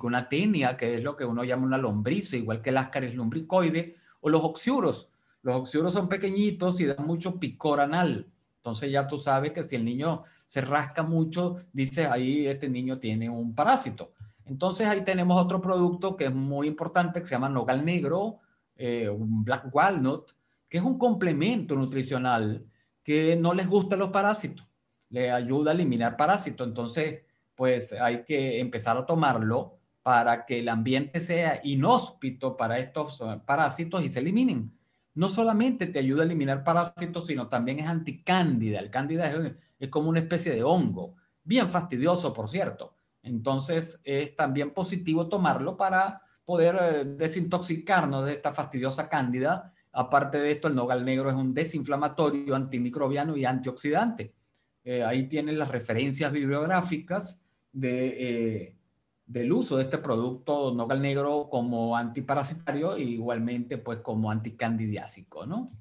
una tenia, que es lo que uno llama una lombriz, igual que el ascaris lumbricoide, o los oxiuros. Los oxiuros son pequeñitos y dan mucho picor anal. Entonces ya tú sabes que si el niño se rasca mucho, dice ahí este niño tiene un parásito. Entonces ahí tenemos otro producto que es muy importante que se llama nogal negro, eh, black walnut, que es un complemento nutricional que no les gusta a los parásitos, le ayuda a eliminar parásitos. Entonces, pues hay que empezar a tomarlo para que el ambiente sea inhóspito para estos eh, parásitos y se eliminen no solamente te ayuda a eliminar parásitos, sino también es anticándida. El cándida es, como una especie de hongo, bien fastidioso, por cierto. Entonces es también positivo tomarlo para poder eh, desintoxicarnos de esta fastidiosa cándida. Aparte de esto, el nogal negro es un desinflamatorio, antimicrobiano y antioxidante. Eh, ahí tienen las referencias bibliográficas de eh, del uso de este producto nogal negro como antiparasitario e igualmente pues como anticandidiásico, ¿no?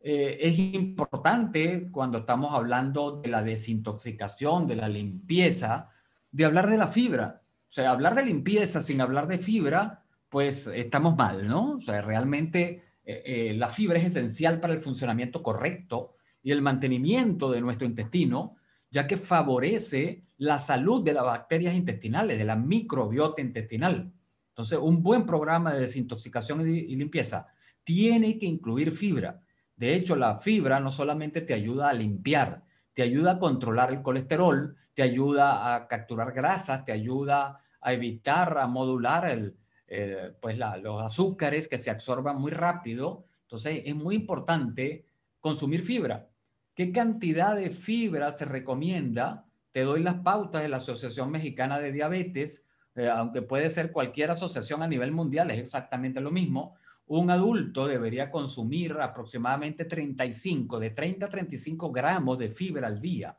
Eh, es importante cuando estamos hablando de la desintoxicación, de la limpieza, de hablar de la fibra. O sea, hablar de limpieza sin hablar de fibra, pues estamos mal, ¿no? O sea, realmente eh, eh, la fibra es esencial para el funcionamiento correcto y el mantenimiento de nuestro intestino, ya que favorece la salud de las bacterias intestinales, de la microbiota intestinal. Entonces, un buen programa de desintoxicación y limpieza tiene que incluir fibra. De hecho, la fibra no solamente te ayuda a limpiar, te ayuda a controlar el colesterol, te ayuda a capturar grasas, te ayuda a evitar, a modular eh, pues, los azúcares que se absorban muy rápido. Entonces, es muy importante consumir fibra. ¿Qué cantidad de fibra se recomienda? Te doy las pautas de la Asociación Mexicana de Diabetes, eh, aunque puede ser cualquier asociación a nivel mundial, es exactamente lo mismo. Un adulto debería consumir aproximadamente 35, de 30 a 35 gramos de fibra al día.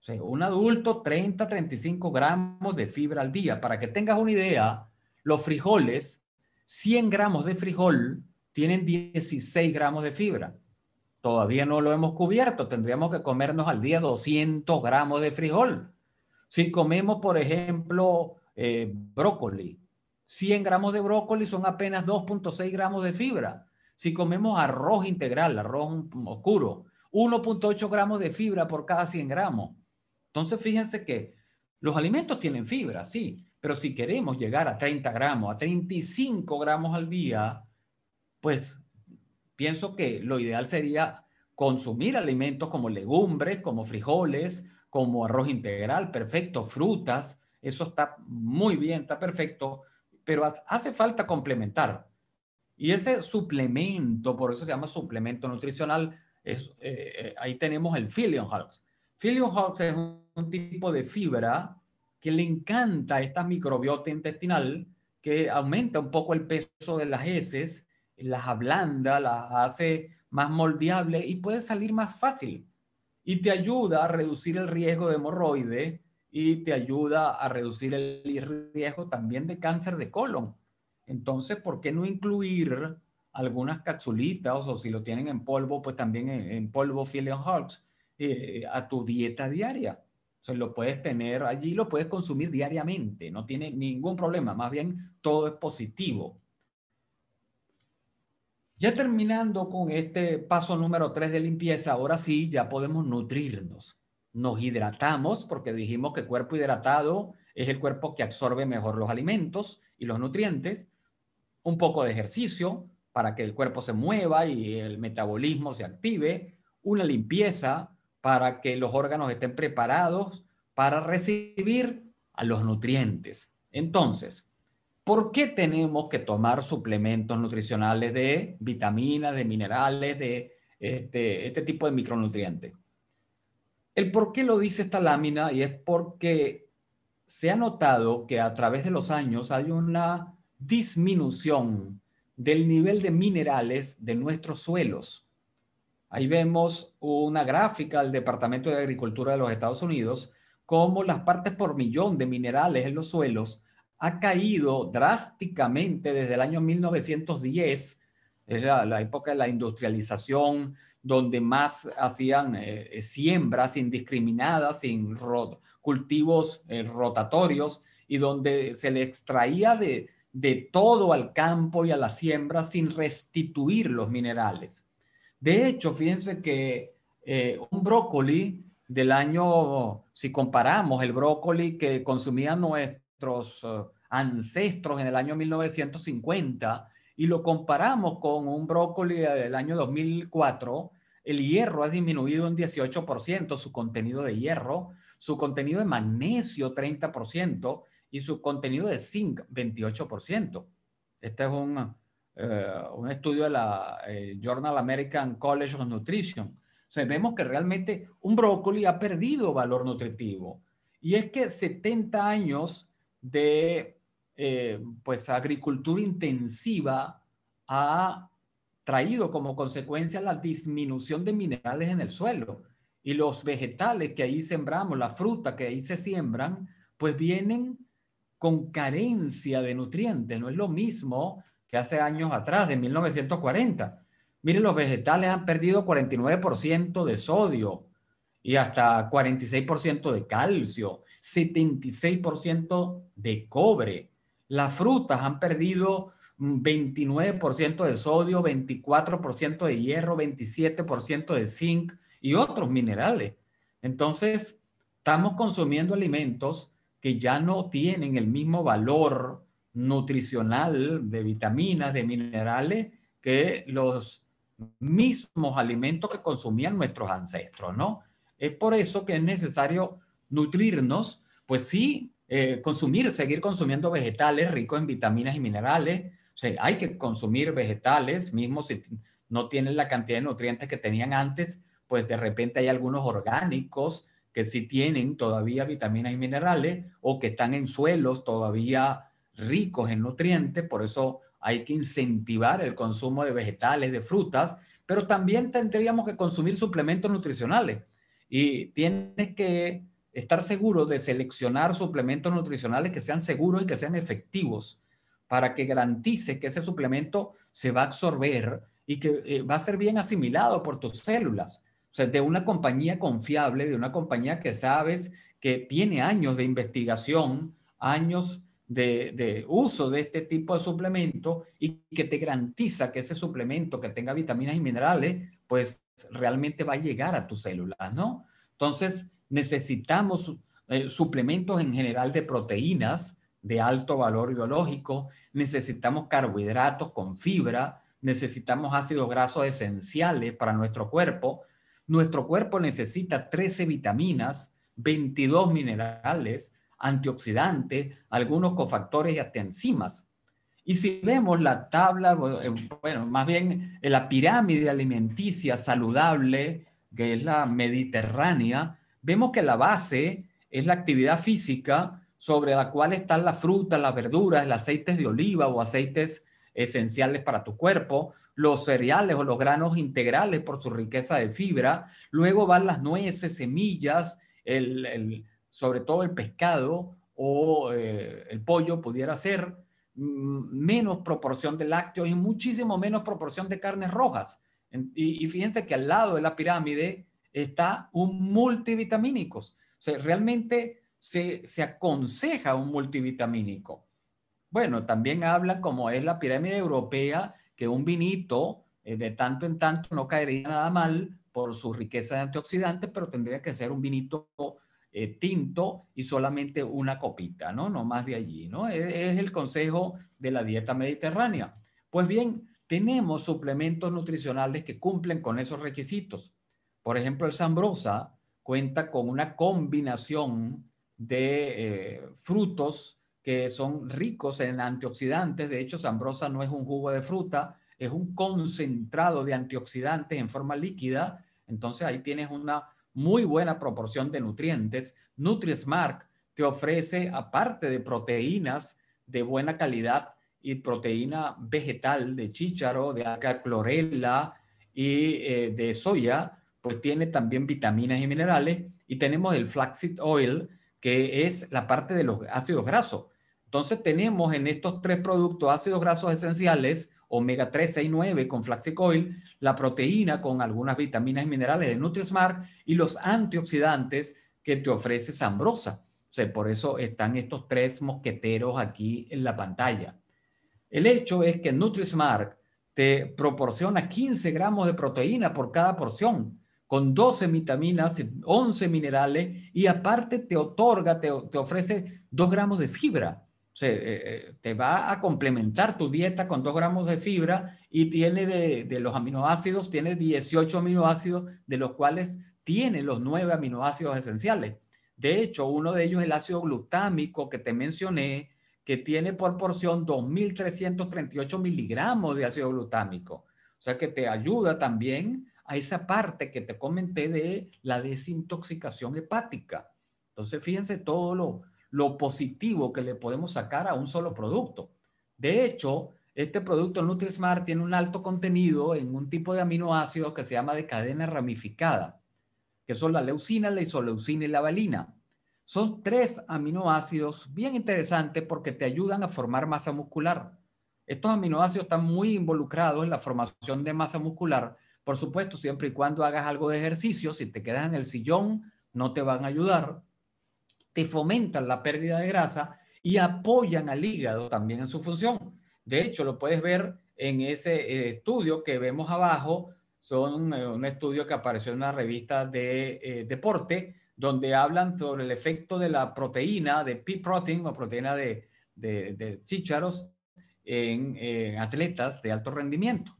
O sea, un adulto 30 a 35 gramos de fibra al día. Para que tengas una idea, los frijoles, 100 gramos de frijol tienen 16 gramos de fibra. Todavía no lo hemos cubierto. Tendríamos que comernos al día 200 gramos de frijol. Si comemos, por ejemplo, eh, brócoli, 100 gramos de brócoli son apenas 2.6 gramos de fibra. Si comemos arroz integral, arroz oscuro, 1.8 gramos de fibra por cada 100 gramos. Entonces, fíjense que los alimentos tienen fibra, sí, pero si queremos llegar a 30 gramos, a 35 gramos al día, pues Pienso que lo ideal sería consumir alimentos como legumbres, como frijoles, como arroz integral, perfecto, frutas, eso está muy bien, está perfecto, pero hace falta complementar. Y ese suplemento, por eso se llama suplemento nutricional, es, eh, ahí tenemos el Filion Hawks. Filion Hawks es un, tipo de fibra que le encanta esta microbiota intestinal, que aumenta un poco el peso de las heces las ablanda, las hace más moldeable y puede salir más fácil. Y te ayuda a reducir el riesgo de hemorroides y te ayuda a reducir el riesgo también de cáncer de colon. Entonces, ¿por qué no incluir algunas capsulitas o si lo tienen en polvo, pues también en, polvo Filion Hawks eh, a tu dieta diaria? O sea, lo puedes tener allí, lo puedes consumir diariamente, no tiene ningún problema, más bien todo es positivo. Ya terminando con este paso número 3 de limpieza, ahora sí, ya podemos nutrirnos. Nos hidratamos porque dijimos que cuerpo hidratado es el cuerpo que absorbe mejor los alimentos y los nutrientes. Un poco de ejercicio para que el cuerpo se mueva y el metabolismo se active. Una limpieza para que los órganos estén preparados para recibir a los nutrientes. Entonces, ¿Por qué tenemos que tomar suplementos nutricionales de vitaminas, de minerales, de este, este, tipo de micronutrientes? El por qué lo dice esta lámina y es porque se ha notado que a través de los años hay una disminución del nivel de minerales de nuestros suelos. Ahí vemos una gráfica del Departamento de Agricultura de los Estados Unidos, como las partes por millón de minerales en los suelos ha caído drásticamente desde el año 1910, era la, época de la industrialización, donde más hacían eh, eh, siembras indiscriminadas, sin rot cultivos eh, rotatorios y donde se le extraía de, todo al campo y a la siembra sin restituir los minerales. De hecho, fíjense que un brócoli del año, si comparamos el brócoli que consumía nuestro nuestros eh, ancestros en el año 1950 y lo comparamos con un brócoli eh, del año 2004, el hierro ha disminuido un 18%, su contenido de hierro, su contenido de magnesio 30% y su contenido de zinc 28%. Este es un, eh, un estudio de la Journal American College of Nutrition. O vemos que realmente un brócoli ha perdido valor nutritivo. Y es que 70 años de eh, pues agricultura intensiva ha traído como consecuencia la disminución de minerales en el suelo y los vegetales que ahí sembramos, la fruta que ahí se siembran, pues vienen con carencia de nutrientes, no es lo mismo que hace años atrás, de 1940. Miren, los vegetales han perdido 49% de sodio y hasta 46% de calcio 76% de cobre. Las frutas han perdido 29% mm, de sodio, 24% de hierro, 27% de zinc y otros minerales. Entonces, estamos consumiendo alimentos que ya no tienen el mismo valor nutricional de vitaminas, de minerales que los mismos alimentos que consumían nuestros ancestros, ¿no? Es por eso que es necesario nutrirnos, pues sí, eh, consumir, seguir consumiendo vegetales ricos en vitaminas y minerales. O sea, hay que consumir vegetales, mismo si no tienen la cantidad de nutrientes que tenían antes, pues de repente hay algunos orgánicos que sí tienen todavía vitaminas y minerales o que están en suelos todavía ricos en nutrientes, por eso hay que incentivar el consumo de vegetales, de frutas, pero también tendríamos que consumir suplementos nutricionales y tienes que estar seguro de seleccionar suplementos nutricionales que sean seguros y que sean efectivos para que garantice que ese suplemento se va a absorber y que eh, va a ser bien asimilado por tus células. O sea, de una compañía confiable, de una compañía que sabes que tiene años de investigación, años de, de, uso de este tipo de suplemento y que te garantiza que ese suplemento que tenga vitaminas y minerales, pues realmente va a llegar a tus células, ¿no? Entonces, necesitamos eh, suplementos en general de proteínas de alto valor biológico, necesitamos carbohidratos con fibra, necesitamos ácidos grasos esenciales para nuestro cuerpo. Nuestro cuerpo necesita 13 vitaminas, 22 minerales, antioxidantes, algunos cofactores y hasta enzimas. Y si vemos la tabla, eh, bueno, más bien eh, la pirámide alimenticia saludable, que es la mediterránea, vemos que la base es la actividad física sobre la cual están las frutas, las verduras, los aceites de oliva o aceites esenciales para tu cuerpo, los cereales o los granos integrales por su riqueza de fibra, luego van las nueces, semillas, sobre todo el pescado o eh, el pollo pudiera ser mm, menos proporción de lácteos y muchísimo menos proporción de carnes rojas. Y, y fíjense que al lado de la pirámide está un multivitamínico. O sea, realmente se, aconseja un multivitamínico. Bueno, también habla como es la pirámide europea, que un vinito eh, de tanto en tanto no caería nada mal por su riqueza de antioxidantes, pero tendría que ser un vinito eh, tinto y solamente una copita, ¿no? No más de allí, ¿no? E, es el consejo de la dieta mediterránea. Pues bien, tenemos suplementos nutricionales que cumplen con esos requisitos. Por ejemplo, el ZAMBROSA cuenta con una combinación de eh, frutos que son ricos en antioxidantes. De hecho, ZAMBROSA no es un jugo de fruta, es un concentrado de antioxidantes en forma líquida. Entonces ahí tienes una muy buena proporción de nutrientes. NutriSmart te ofrece, aparte de proteínas de buena calidad y proteína vegetal de chícharo, de alga y eh, de soya, pues tiene también vitaminas y minerales. Y tenemos el flaxseed oil, que es la parte de los ácidos grasos. Entonces tenemos en estos tres productos ácidos grasos esenciales, omega 3, 6, 9 con flaxseed oil, la proteína con algunas vitaminas y minerales de NutriSmart y los antioxidantes que te ofrece Sambrosa. O sea, por eso están estos tres mosqueteros aquí en la pantalla. El hecho es que NutriSmart te proporciona 15 gramos de proteína por cada porción con 12 vitaminas, 11 minerales y aparte te otorga, te, ofrece 2 gramos de fibra. O sea, eh, eh, te va a complementar tu dieta con 2 gramos de fibra y tiene de, de, los aminoácidos, tiene 18 aminoácidos, de los cuales tiene los 9 aminoácidos esenciales. De hecho, uno de ellos es el ácido glutámico que te mencioné, que tiene por porción 2.338 miligramos de ácido glutámico. O sea que te ayuda también a esa parte que te comenté de la desintoxicación hepática. Entonces, fíjense todo lo, positivo que le podemos sacar a un solo producto. De hecho, este producto NutriSmart tiene un alto contenido en un tipo de aminoácidos que se llama de cadena ramificada, que son la leucina, la isoleucina y la valina. Son tres aminoácidos bien interesantes porque te ayudan a formar masa muscular. Estos aminoácidos están muy involucrados en la formación de masa muscular por supuesto, siempre y cuando hagas algo de ejercicio, si te quedas en el sillón, no te van a ayudar. Te fomentan la pérdida de grasa y apoyan al hígado también en su función. De hecho, lo puedes ver en ese eh, estudio que vemos abajo. Son eh, un estudio que apareció en una revista de eh, deporte donde hablan sobre el efecto de la proteína, de P-protein o proteína de, chícharos en atletas de alto rendimiento.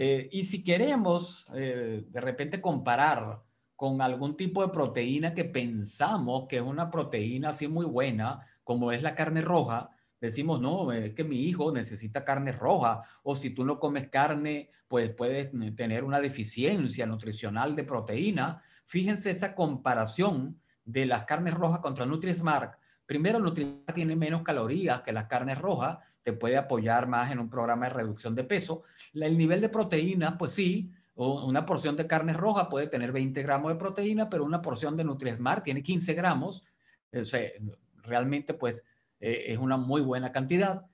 Eh, y si queremos eh, de repente comparar con algún tipo de proteína que pensamos que es una proteína así muy buena, como es la carne roja, decimos, no, es que mi hijo necesita carne roja, o si tú no comes carne, pues puedes tener una deficiencia nutricional de proteína. Fíjense esa comparación de las carnes rojas contra NutriSmart. Primero, NutriSmart tiene menos calorías que las carnes rojas, puede apoyar más en un programa de reducción de peso. El nivel de proteína, pues sí, una porción de carne roja puede tener 20 gramos de proteína, pero una porción de NutriSmart tiene 15 gramos. realmente, pues, eh, es una muy buena cantidad.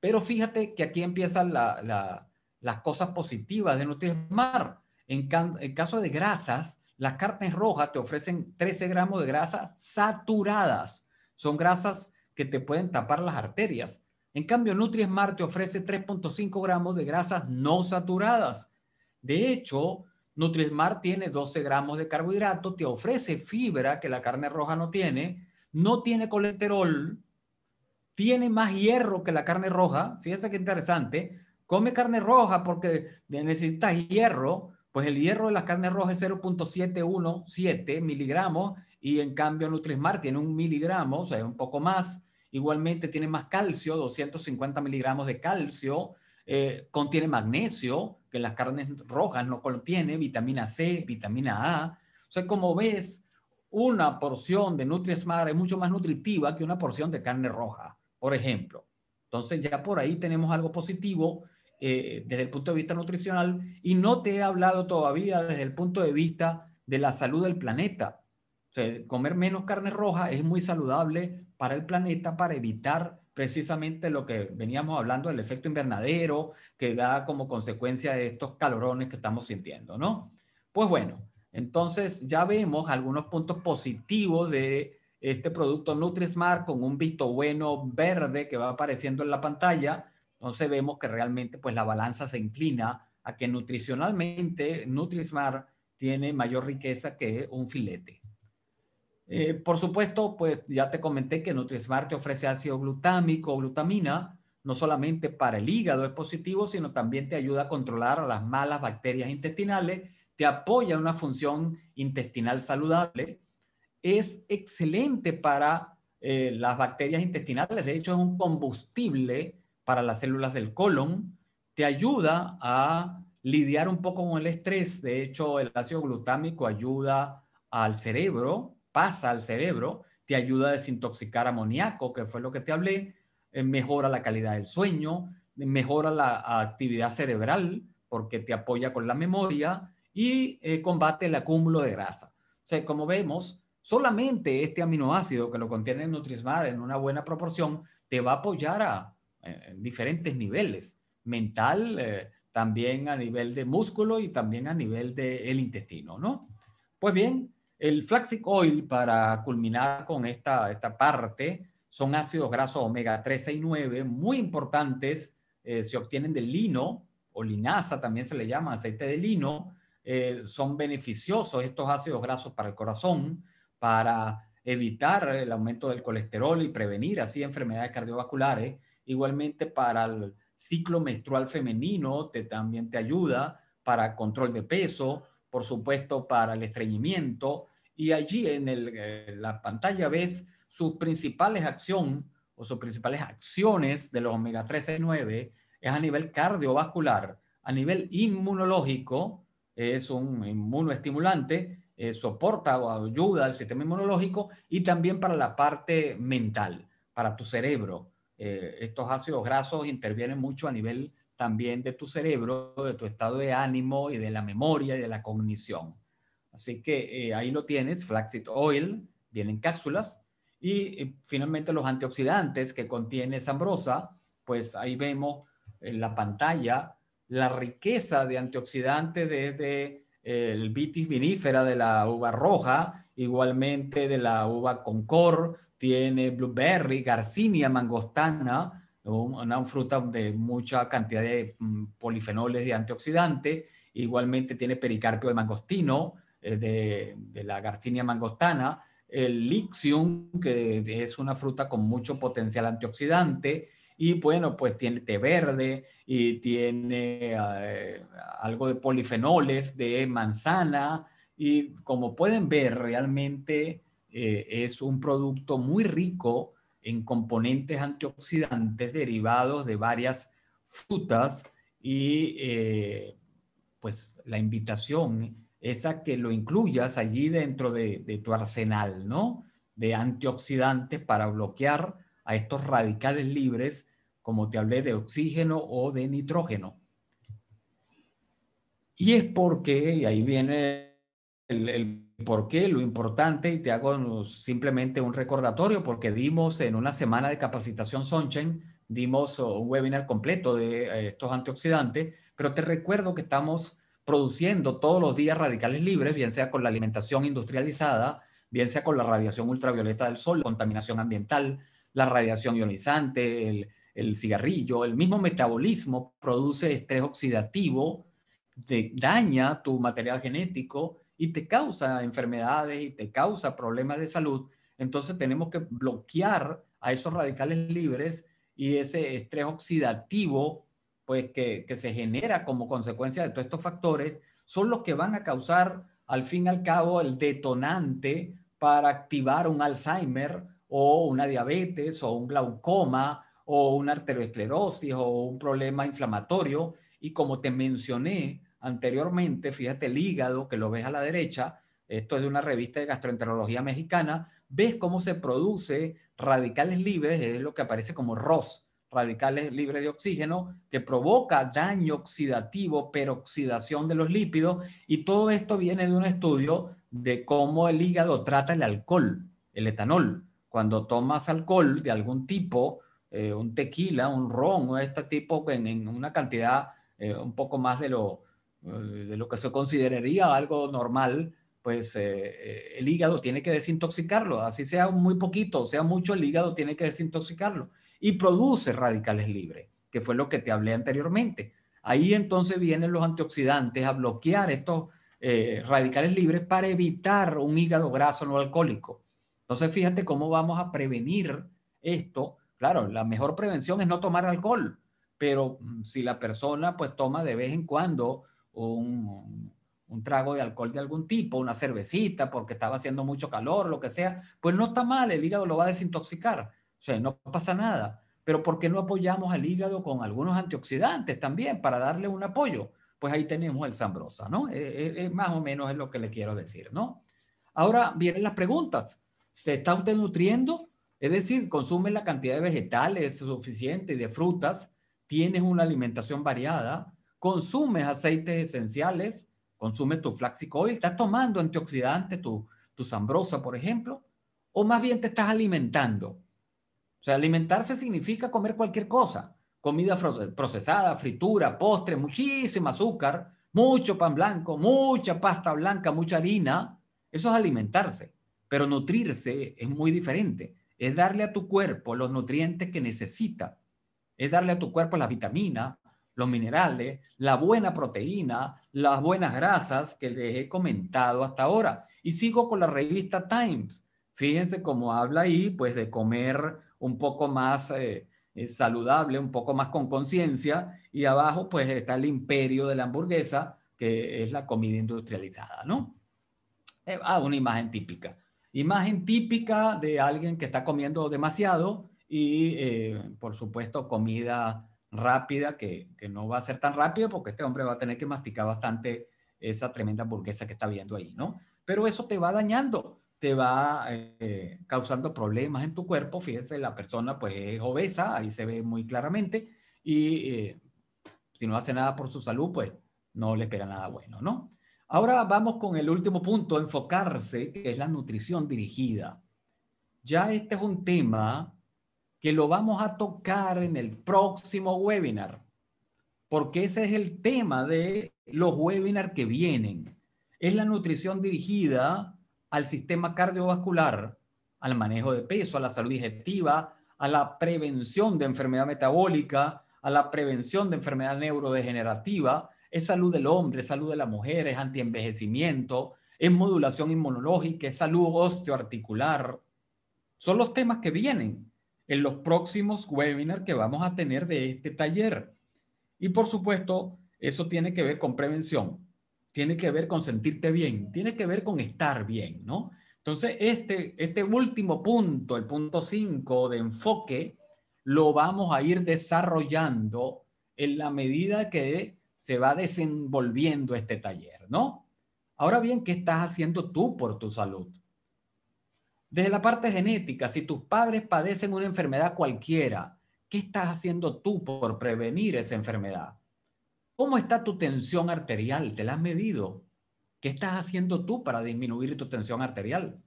Pero fíjate que aquí empiezan las cosas positivas de NutriSmart. En, en caso de grasas, las carnes rojas te ofrecen 13 gramos de grasas saturadas. Son grasas que te pueden tapar las arterias en cambio, NutriSmart te ofrece 3.5 gramos de grasas no saturadas. De hecho, NutriSmart tiene 12 gramos de carbohidratos, te ofrece fibra que la carne roja no tiene, no tiene colesterol, tiene más hierro que la carne roja. Fíjense qué interesante. Come carne roja porque necesitas hierro. Pues el hierro de la carne roja es 0.717 miligramos y en cambio NutriSmart tiene un miligramo, o sea, un poco más igualmente tiene más calcio, 250 miligramos de calcio, eh, contiene magnesio, que las carnes rojas no contiene, vitamina C, vitamina A. O sea, como ves, una porción de NutriSmart es mucho más nutritiva que una porción de carne roja, por ejemplo. Entonces ya por ahí tenemos algo positivo eh, desde el punto de vista nutricional y no te he hablado todavía desde el punto de vista de la salud del planeta. O sea, comer menos carne roja es muy saludable para el planeta para evitar precisamente lo que veníamos hablando del efecto invernadero que da como consecuencia de estos calorones que estamos sintiendo, ¿no? Pues bueno, entonces ya vemos algunos puntos positivos de este producto NutriSmart con un visto bueno verde que va apareciendo en la pantalla. Entonces vemos que realmente pues la balanza se inclina a que nutricionalmente NutriSmart tiene mayor riqueza que un filete. Eh, por supuesto, pues ya te comenté que NutriSmart te ofrece ácido glutámico, o glutamina, no solamente para el hígado es positivo, sino también te ayuda a controlar las malas bacterias intestinales, te apoya una función intestinal saludable, es excelente para eh, las bacterias intestinales, de hecho es un combustible para las células del colon, te ayuda a lidiar un poco con el estrés, de hecho el ácido glutámico ayuda al cerebro pasa al cerebro, te ayuda a desintoxicar amoníaco, que fue lo que te hablé, eh, mejora la calidad del sueño, mejora la actividad cerebral, porque te apoya con la memoria y eh, combate el acúmulo de grasa. O sea, como vemos, solamente este aminoácido que lo contiene Nutrismar en una buena proporción te va a apoyar a eh, diferentes niveles, mental, también a nivel de músculo y también a nivel del intestino, ¿no? Pues bien, el flaxseed oil, para culminar con esta, parte, son ácidos grasos omega 3, y 9, muy importantes. Eh, se obtienen del lino, o linaza también se le llama, aceite de lino. Eh, son beneficiosos estos ácidos grasos para el corazón, para evitar el aumento del colesterol y prevenir así enfermedades cardiovasculares. Igualmente para el ciclo menstrual femenino te, también te ayuda para control de peso, por supuesto, para el estreñimiento. Y allí en, eh, la pantalla ves sus principales acción o sus principales acciones de los omega 3 9 es a nivel cardiovascular, a nivel inmunológico, es un inmunoestimulante, eh, soporta o ayuda al sistema inmunológico y también para la parte mental, para tu cerebro. Eh, estos ácidos grasos intervienen mucho a nivel también de tu cerebro, de tu estado de ánimo y de la memoria y de la cognición. Así que eh, ahí lo tienes, flaxseed oil, vienen cápsulas. Y eh, finalmente los antioxidantes que contiene Zambrosa, pues ahí vemos en la pantalla la riqueza de antioxidantes desde el vitis vinífera de la uva roja, igualmente de la uva concor, tiene blueberry, garcinia mangostana, una fruta de mucha cantidad de mm, polifenoles de antioxidante, Igualmente tiene pericarpio de mangostino, eh, de, la garcinia mangostana, el lixium, que es una fruta con mucho potencial antioxidante, y bueno, pues tiene té verde y tiene eh, algo de polifenoles, de manzana, y como pueden ver, realmente eh, es un producto muy rico en componentes antioxidantes derivados de varias frutas y eh, pues la invitación es a que lo incluyas allí dentro de, tu arsenal, ¿no? De antioxidantes para bloquear a estos radicales libres, como te hablé, de oxígeno o de nitrógeno. Y es porque, y ahí viene el por qué, lo importante, y te hago simplemente un recordatorio porque dimos en una semana de capacitación Sonchen, dimos oh, un webinar completo de eh, estos antioxidantes, pero te recuerdo que estamos produciendo todos los días radicales libres, bien sea con la alimentación industrializada, bien sea con la radiación ultravioleta del sol, contaminación ambiental, la radiación ionizante, el, cigarrillo, el mismo metabolismo produce estrés oxidativo, daña tu material genético, y te causa enfermedades y te causa problemas de salud. Entonces tenemos que bloquear a esos radicales libres y ese estrés oxidativo pues que, que se genera como consecuencia de todos estos factores son los que van a causar al fin y al cabo el detonante para activar un Alzheimer o una diabetes o un glaucoma o una arteriosclerosis o un problema inflamatorio. Y como te mencioné, anteriormente, fíjate el hígado que lo ves a la derecha, esto es de una revista de gastroenterología mexicana, ves cómo se produce radicales libres, es lo que aparece como ROS, radicales libres de oxígeno, que provoca daño oxidativo, peroxidación de los lípidos, y todo esto viene de un estudio de cómo el hígado trata el alcohol, el etanol. Cuando tomas alcohol de algún tipo, eh, un tequila, un ron, o este tipo en, una cantidad eh, un poco más de lo, de lo que se consideraría algo normal, pues eh, eh, el hígado tiene que desintoxicarlo, así sea muy poquito, sea mucho, el hígado tiene que desintoxicarlo y produce radicales libres, que fue lo que te hablé anteriormente. Ahí entonces vienen los antioxidantes a bloquear estos eh, radicales libres para evitar un hígado graso no alcohólico. Entonces fíjate cómo vamos a prevenir esto. Claro, la mejor prevención es no tomar alcohol, pero mm, si la persona pues toma de vez en cuando un, trago de alcohol de algún tipo, una cervecita porque estaba haciendo mucho calor, lo que sea, pues no está mal, el hígado lo va a desintoxicar, o sea, no pasa nada. Pero ¿por qué no apoyamos al hígado con algunos antioxidantes también para darle un apoyo? Pues ahí tenemos el Zambrosa, ¿no? E, e, e, más o menos es lo que le quiero decir, ¿no? Ahora vienen las preguntas. ¿Se está usted nutriendo? Es decir, consume la cantidad de vegetales suficiente y de frutas, tienes una alimentación variada, consumes aceites esenciales, consumes tu flaxseed oil, estás tomando antioxidantes, tu, tu zambrosa, por ejemplo, o más bien te estás alimentando. O sea, alimentarse significa comer cualquier cosa, comida procesada, fritura, postre, muchísimo azúcar, mucho pan blanco, mucha pasta blanca, mucha harina. Eso es alimentarse, pero nutrirse es muy diferente. Es darle a tu cuerpo los nutrientes que necesita. Es darle a tu cuerpo las vitaminas, los minerales, la buena proteína, las buenas grasas que les he comentado hasta ahora. Y sigo con la revista Times. Fíjense cómo habla ahí, pues de comer un poco más eh, eh, saludable, un poco más con conciencia. Y abajo, pues está el imperio de la hamburguesa, que es la comida industrializada, ¿no? Eh, ah, una imagen típica. Imagen típica de alguien que está comiendo demasiado y, por supuesto, comida rápida, que, que no va a ser tan rápida porque este hombre va a tener que masticar bastante esa tremenda hamburguesa que está viendo ahí, ¿no? Pero eso te va dañando, te va eh, causando problemas en tu cuerpo. Fíjense, la persona pues es obesa, ahí se ve muy claramente, y eh, si no hace nada por su salud, pues no le espera nada bueno, ¿no? Ahora vamos con el último punto, enfocarse, que es la nutrición dirigida. Ya este es un tema que lo vamos a tocar en el próximo webinar, porque ese es el tema de los webinars que vienen. Es la nutrición dirigida al sistema cardiovascular, al manejo de peso, a la salud digestiva, a la prevención de enfermedad metabólica, a la prevención de enfermedad neurodegenerativa, es salud del hombre, salud de la mujer, es antienvejecimiento, es modulación inmunológica, es salud osteoarticular. Son los temas que vienen en los próximos webinars que vamos a tener de este taller. Y por supuesto, eso tiene que ver con prevención, tiene que ver con sentirte bien, tiene que ver con estar bien, ¿no? Entonces, este, este último punto, el punto 5 de enfoque, lo vamos a ir desarrollando en la medida que se va desenvolviendo este taller, ¿no? Ahora bien, ¿qué estás haciendo tú por tu salud? Desde la parte genética, si tus padres padecen una enfermedad cualquiera, ¿qué estás haciendo tú por prevenir esa enfermedad? ¿Cómo está tu tensión arterial? ¿Te la has medido? ¿Qué estás haciendo tú para disminuir tu tensión arterial?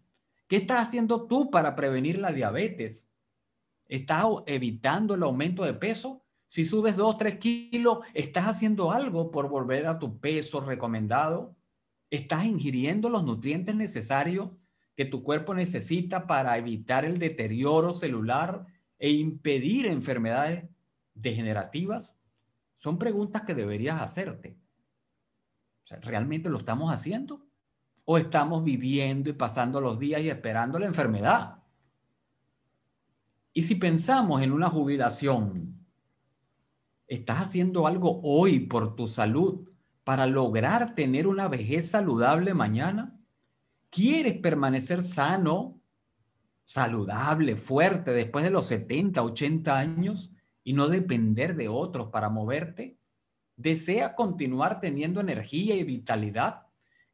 ¿Qué estás haciendo tú para prevenir la diabetes? ¿Estás evitando el aumento de peso? Si subes 2, 3 kilos, ¿estás haciendo algo por volver a tu peso recomendado? ¿Estás ingiriendo los nutrientes necesarios que tu cuerpo necesita para evitar el deterioro celular e impedir enfermedades degenerativas? Son preguntas que deberías hacerte. ¿Realmente lo estamos haciendo? ¿O estamos viviendo y pasando los días y esperando la enfermedad? Y si pensamos en una jubilación, estás haciendo algo hoy por tu salud para lograr tener una vejez saludable mañana? quieres permanecer sano, saludable, fuerte después de los 70, 80 años y no depender de otros para moverte, desea continuar teniendo energía y vitalidad,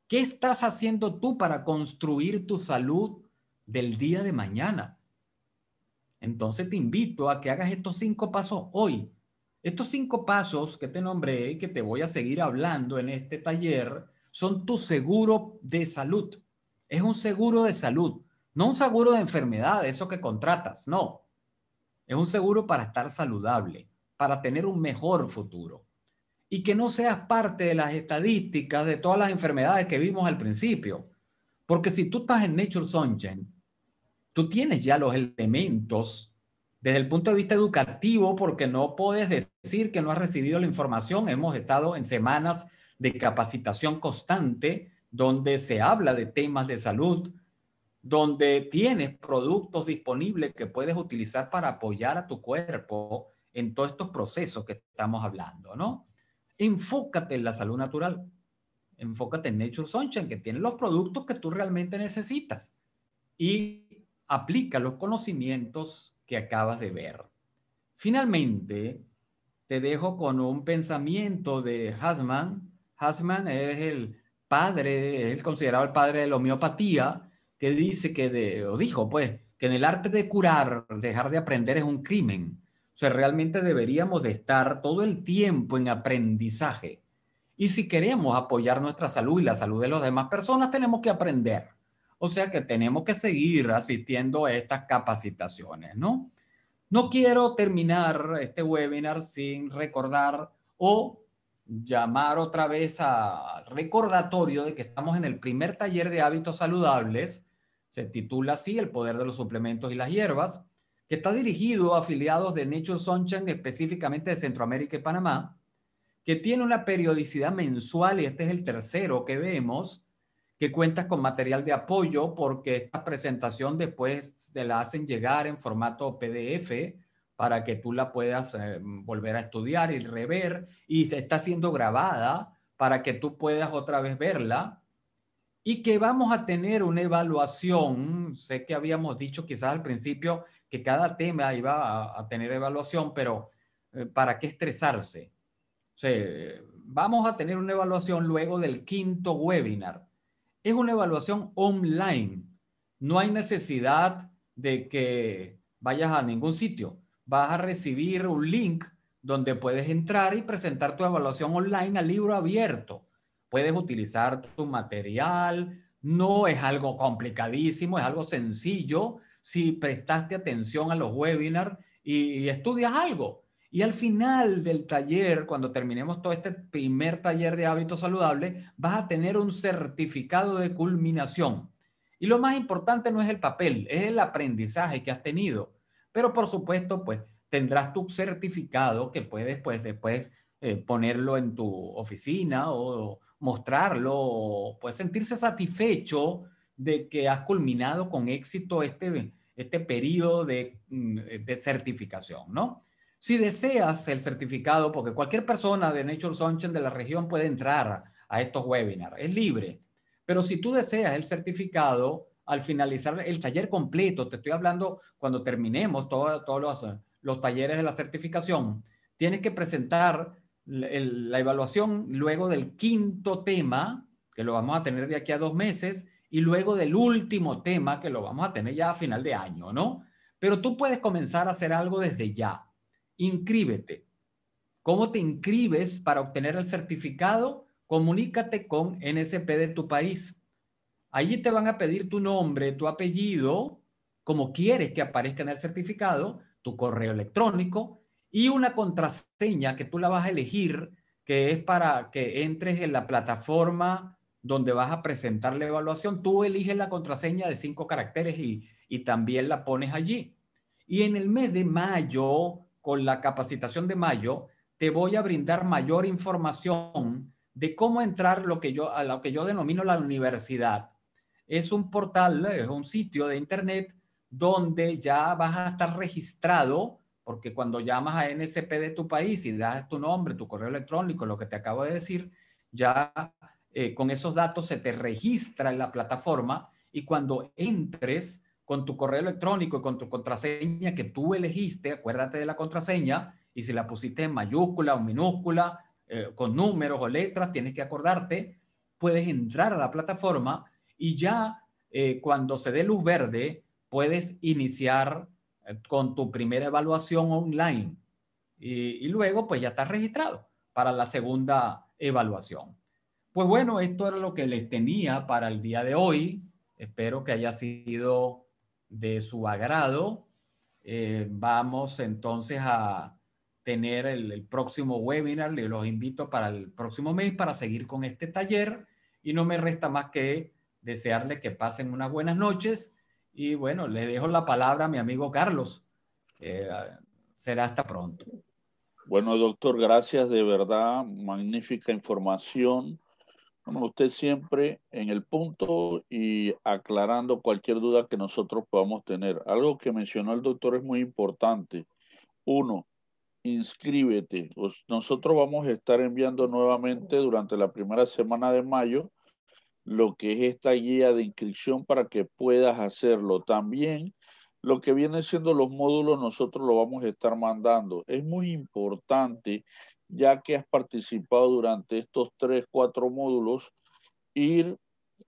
¿qué estás haciendo tú para construir tu salud del día de mañana? Entonces te invito a que hagas estos cinco pasos hoy. Estos cinco pasos que te nombré y que te voy a seguir hablando en este taller son tu seguro de salud. Es un seguro de salud, no un seguro de enfermedad, eso que contratas, no. Es un seguro para estar saludable, para tener un mejor futuro. Y que no seas parte de las estadísticas de todas las enfermedades que vimos al principio. Porque si tú estás en Nature Sunshine, tú tienes ya los elementos desde el punto de vista educativo, porque no puedes decir que no has recibido la información. Hemos estado en semanas de capacitación constante donde se habla de temas de salud, donde tienes productos disponibles que puedes utilizar para apoyar a tu cuerpo en todos estos procesos que estamos hablando, ¿no? Enfócate en la salud natural. Enfócate en Nature Sunshine, que tiene los productos que tú realmente necesitas. Y aplica los conocimientos que acabas de ver. Finalmente, te dejo con un pensamiento de Hasman. Hasman es el padre, es considerado el padre de la homeopatía, que dice que, de, o dijo pues, que en el arte de curar, dejar de aprender es un crimen. O sea, realmente deberíamos de estar todo el tiempo en aprendizaje. Y si queremos apoyar nuestra salud y la salud de las demás personas, tenemos que aprender. O sea que tenemos que seguir asistiendo a estas capacitaciones, ¿no? No quiero terminar este webinar sin recordar o llamar otra vez a recordatorio de que estamos en el primer taller de hábitos saludables, se titula así El poder de los suplementos y las hierbas, que está dirigido a afiliados de Nature Sunshine, específicamente de Centroamérica y Panamá, que tiene una periodicidad mensual, y este es el tercero que vemos, que cuenta con material de apoyo porque esta presentación después se la hacen llegar en formato PDF para que tú la puedas eh, volver a estudiar y rever, y está siendo grabada para que tú puedas otra vez verla, y que vamos a tener una evaluación, sé que habíamos dicho quizás al principio que cada tema iba a, tener evaluación, pero eh, ¿para qué estresarse? vamos a tener una evaluación luego del quinto webinar. Es una evaluación online. No hay necesidad de que vayas a ningún sitio vas a recibir un link donde puedes entrar y presentar tu evaluación online a libro abierto. Puedes utilizar tu material, no es algo complicadísimo, es algo sencillo si prestaste atención a los webinars y, estudias algo. Y al final del taller, cuando terminemos todo este primer taller de hábitos saludables, vas a tener un certificado de culminación. Y lo más importante no es el papel, es el aprendizaje que has tenido. Pero por supuesto, pues tendrás tu certificado que puedes pues después eh, ponerlo en tu oficina o mostrarlo, o puedes sentirse satisfecho de que has culminado con éxito este, este periodo mm, eh, de, certificación, ¿no? Si deseas el certificado, porque cualquier persona de Nature Sunshine de la región puede entrar a estos webinars, es libre. Pero si tú deseas el certificado, al finalizar el taller completo, te estoy hablando cuando terminemos todos los, talleres de la certificación, tienes que presentar la evaluación luego del quinto tema, que lo vamos a tener de aquí a dos meses, y luego del último tema, que lo vamos a tener ya a final de año, ¿no? Pero tú puedes comenzar a hacer algo desde ya. Incríbete. ¿Cómo te inscribes para obtener el certificado? Comunícate con NSP de tu país Allí te van a pedir tu nombre, tu apellido, como quieres que aparezca en el certificado, tu correo electrónico y una contraseña que tú la vas a elegir, que es para que entres en la plataforma donde vas a presentar la evaluación. Tú eliges la contraseña de cinco caracteres y, también la pones allí. Y en el mes de mayo, con la capacitación de mayo, te voy a brindar mayor información de cómo entrar lo que yo, a lo que yo denomino la universidad es un portal, es un sitio de internet donde ya vas a estar registrado, porque cuando llamas a NSP de tu país y das tu nombre, tu correo electrónico, lo que te acabo de decir, ya eh, con esos datos se te registra en la plataforma y cuando entres con tu correo electrónico y con tu contraseña que tú elegiste, acuérdate de la contraseña, y si la pusiste en mayúscula o minúscula, eh, con números o letras, tienes que acordarte, puedes entrar a la plataforma y ya eh, cuando se dé luz verde, puedes iniciar eh, con tu primera evaluación online y, luego pues ya estás registrado para la segunda evaluación. Pues bueno, esto era lo que les tenía para el día de hoy. Espero que haya sido de su agrado. Eh, vamos entonces a tener el, el próximo webinar. Les los invito para el próximo mes para seguir con este taller. Y no me resta más que desearle que pasen unas buenas noches y bueno, le dejo la palabra a mi amigo Carlos. Ah, será hasta pronto. Bueno, doctor, gracias de verdad, magnífica información. Como usted siempre en el punto y aclarando cualquier duda que nosotros podamos tener. Algo que mencionó el doctor es muy importante. Uno, inscríbete. Pues, nosotros vamos a estar enviando nuevamente durante la primera semana de mayo lo que es esta guía de inscripción para que puedas hacerlo. También lo que vienen siendo los módulos nosotros lo vamos a estar mandando. Es muy importante, ya que has participado durante estos tres, cuatro módulos, ir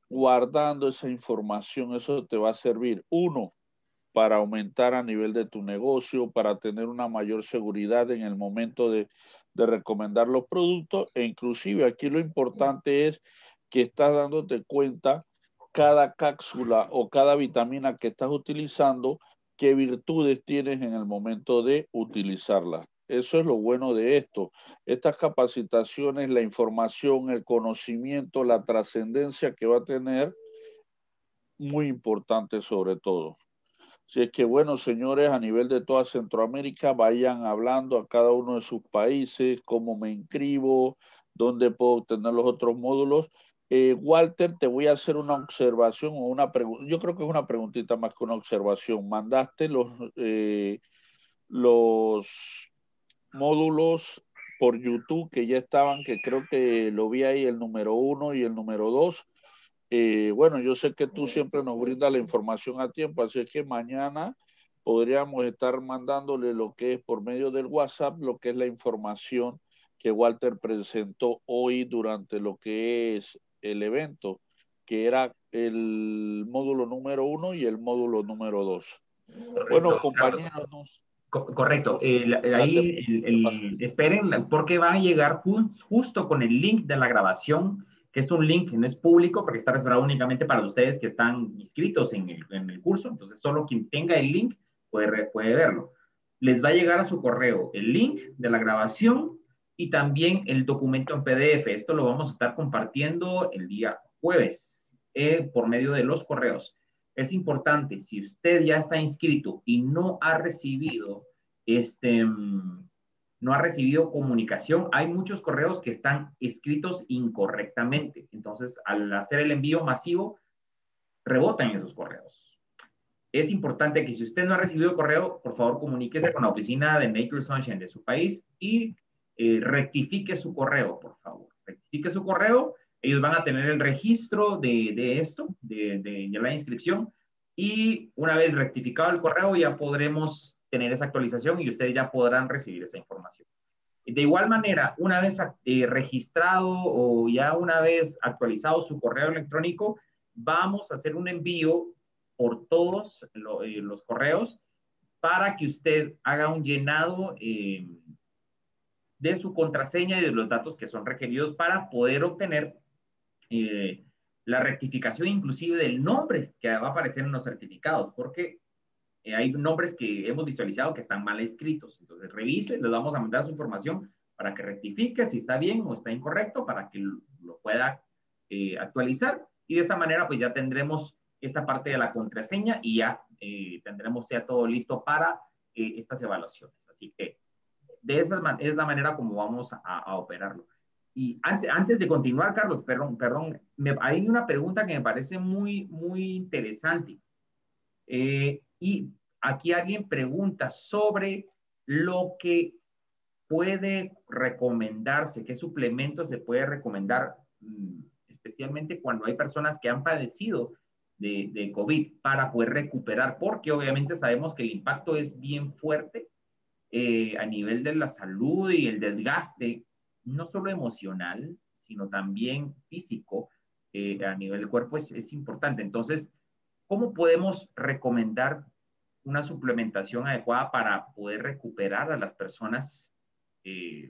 guardando esa información. Eso te va a servir, uno, para aumentar a nivel de tu negocio, para tener una mayor seguridad en el momento de, de recomendar los productos e inclusive aquí lo importante es que estás dándote cuenta cada cápsula o cada vitamina que estás utilizando, qué virtudes tienes en el momento de utilizarla. Eso es lo bueno de esto. Estas capacitaciones, la información, el conocimiento, la trascendencia que va a tener, muy importante sobre todo. Si es que, bueno, señores, a nivel de toda Centroamérica, vayan hablando a cada uno de sus países, cómo me inscribo, dónde puedo obtener los otros módulos eh, Walter, te voy a hacer una observación o una pregunta. Yo creo que es una preguntita más que una observación. Mandaste los, eh, los módulos por YouTube que ya estaban, que creo que lo vi ahí, el número uno y el número dos. Eh, bueno, yo sé que tú siempre nos brindas la información a tiempo, así es que mañana podríamos estar mandándole lo que es por medio del WhatsApp, lo que es la información que Walter presentó hoy durante lo que es el evento, que era el módulo número uno y el módulo número dos. bueno, compañeros. correcto. ahí, esperen, porque va a llegar justo con el link de la grabación, que es un link que no es público, porque está reservado únicamente para ustedes que están inscritos en el, curso. Entonces, solo quien tenga el link puede, puede verlo. Les va a llegar a su correo el link de la grabación y también el documento en PDF. Esto lo vamos a estar compartiendo el día jueves eh, por medio de los correos. Es importante, si usted ya está inscrito y no ha recibido este mm, no ha recibido comunicación, hay muchos correos que están escritos incorrectamente. Entonces, al hacer el envío masivo, rebotan esos correos. Es importante que si usted no ha recibido correo, por favor comuníquese con la oficina de Nature Sunshine de su país y eh, rectifique su correo, por favor. Rectifique su correo. Ellos van a tener el registro de, esto, de, la inscripción. Y una vez rectificado el correo, ya podremos tener esa actualización y ustedes ya podrán recibir esa información. De igual manera, una vez eh, registrado o ya una vez actualizado su correo electrónico, vamos a hacer un envío por todos eh, los correos para que usted haga un llenado eh, de su contraseña y de los datos que son requeridos para poder obtener eh, la rectificación inclusive del nombre que va a aparecer en los certificados, porque eh, hay nombres que hemos visualizado que están mal escritos. Entonces, revise, les vamos a mandar su información para que rectifique si está bien o está incorrecto, para que lo pueda eh, actualizar. Y de esta manera, pues ya tendremos esta parte de la contraseña y ya tendremos ya todo listo para estas evaluaciones. Así que de esa es la manera como vamos a, operarlo. Y antes, antes de continuar, Carlos, perdón, perdón, me, hay una pregunta que me parece muy, muy interesante. Eh, y aquí alguien pregunta sobre lo que puede recomendarse, qué suplemento se puede recomendar, mm, especialmente cuando hay personas que han padecido de, de COVID para poder recuperar, porque obviamente sabemos que el impacto es bien fuerte eh, a nivel de la salud y el desgaste, no solo emocional, sino también físico, eh, a nivel del cuerpo es, importante. Entonces, ¿cómo podemos recomendar una suplementación adecuada para poder recuperar a las personas? Eh,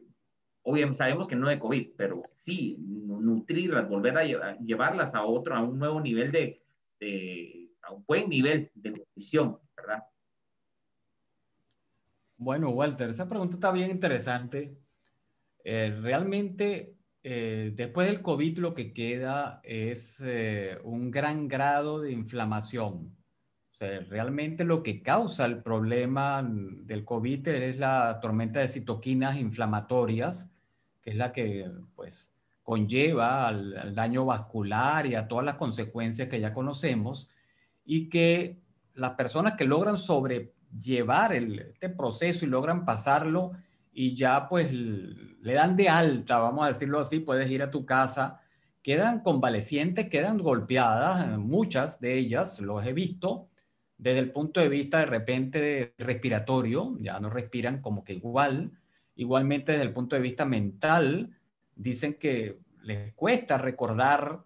obviamente sabemos que no de COVID, pero sí nutrirlas, volver a llevarlas a otro, a un nuevo nivel de, de a un buen nivel de nutrición, ¿verdad? Bueno, Walter, esa pregunta está bien interesante. Eh, realmente, eh, después del COVID lo que queda es eh, un gran grado de inflamación. realmente lo que causa el problema del COVID es la tormenta de citoquinas inflamatorias, que es la que pues, conlleva al, daño vascular y a todas las consecuencias que ya conocemos, y que las personas que logran sobre llevar este proceso y logran pasarlo y ya pues le dan de alta, vamos a decirlo así, puedes ir a tu casa, quedan convalecientes, quedan golpeadas, eh, muchas de ellas, los he visto, desde el punto de vista de repente respiratorio, ya no respiran como que igual, igualmente desde el punto de vista mental, dicen que les cuesta recordar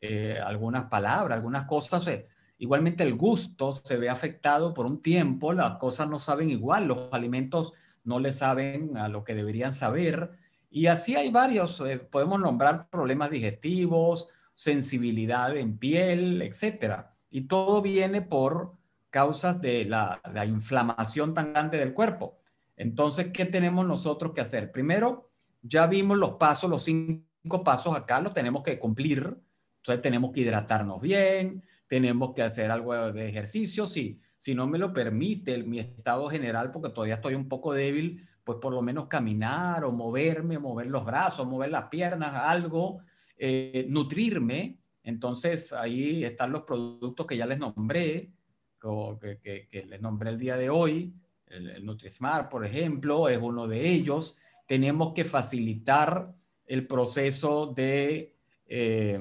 eh, algunas palabras, algunas cosas, eh, Igualmente el gusto se ve afectado por un tiempo, las cosas no saben igual, los alimentos no le saben a lo que deberían saber. Y así hay varios, eh, podemos nombrar problemas digestivos, sensibilidad en piel, etc. Y todo viene por causas de la, la, inflamación tan grande del cuerpo. Entonces, ¿qué tenemos nosotros que hacer? Primero, ya vimos los pasos, los cinco pasos acá, los tenemos que cumplir. Entonces, tenemos que hidratarnos bien, tenemos que hacer algo de ejercicio, Si no me lo permite mi estado general, porque todavía estoy un poco débil, pues por lo menos caminar o moverme, mover los brazos, mover las piernas, algo, eh, nutrirme. Entonces ahí están los productos que ya les nombré, que, les nombré el día de hoy. El, Nutrismart, por ejemplo, es uno de ellos. Tenemos que facilitar el proceso de... Eh,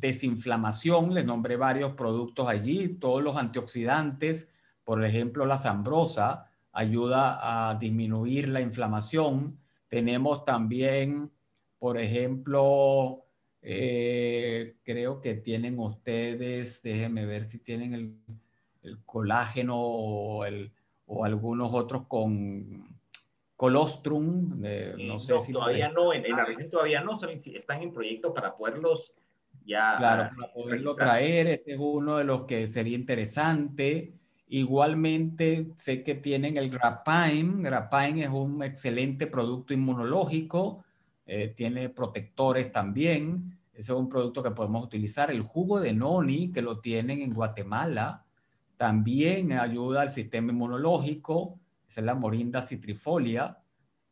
desinflamación, les nombré varios productos allí, todos los antioxidantes, por ejemplo la zambrosa, ayuda a disminuir la inflamación. Tenemos también, por ejemplo, eh, creo que tienen ustedes, déjenme ver si tienen el, colágeno o, algunos otros con colostrum. Eh, no, eh, sé si todavía no, en, en la región todavía no, están en proyecto para poderlos Claro, para poderlo traer, ese es uno de los que sería interesante. Igualmente, sé que tienen el Grapine. grapain es un excelente producto inmunológico, eh, tiene protectores también. Ese es un producto que podemos utilizar. El jugo de noni, que lo tienen en Guatemala, también ayuda al sistema inmunológico. Esa es la morinda citrifolia,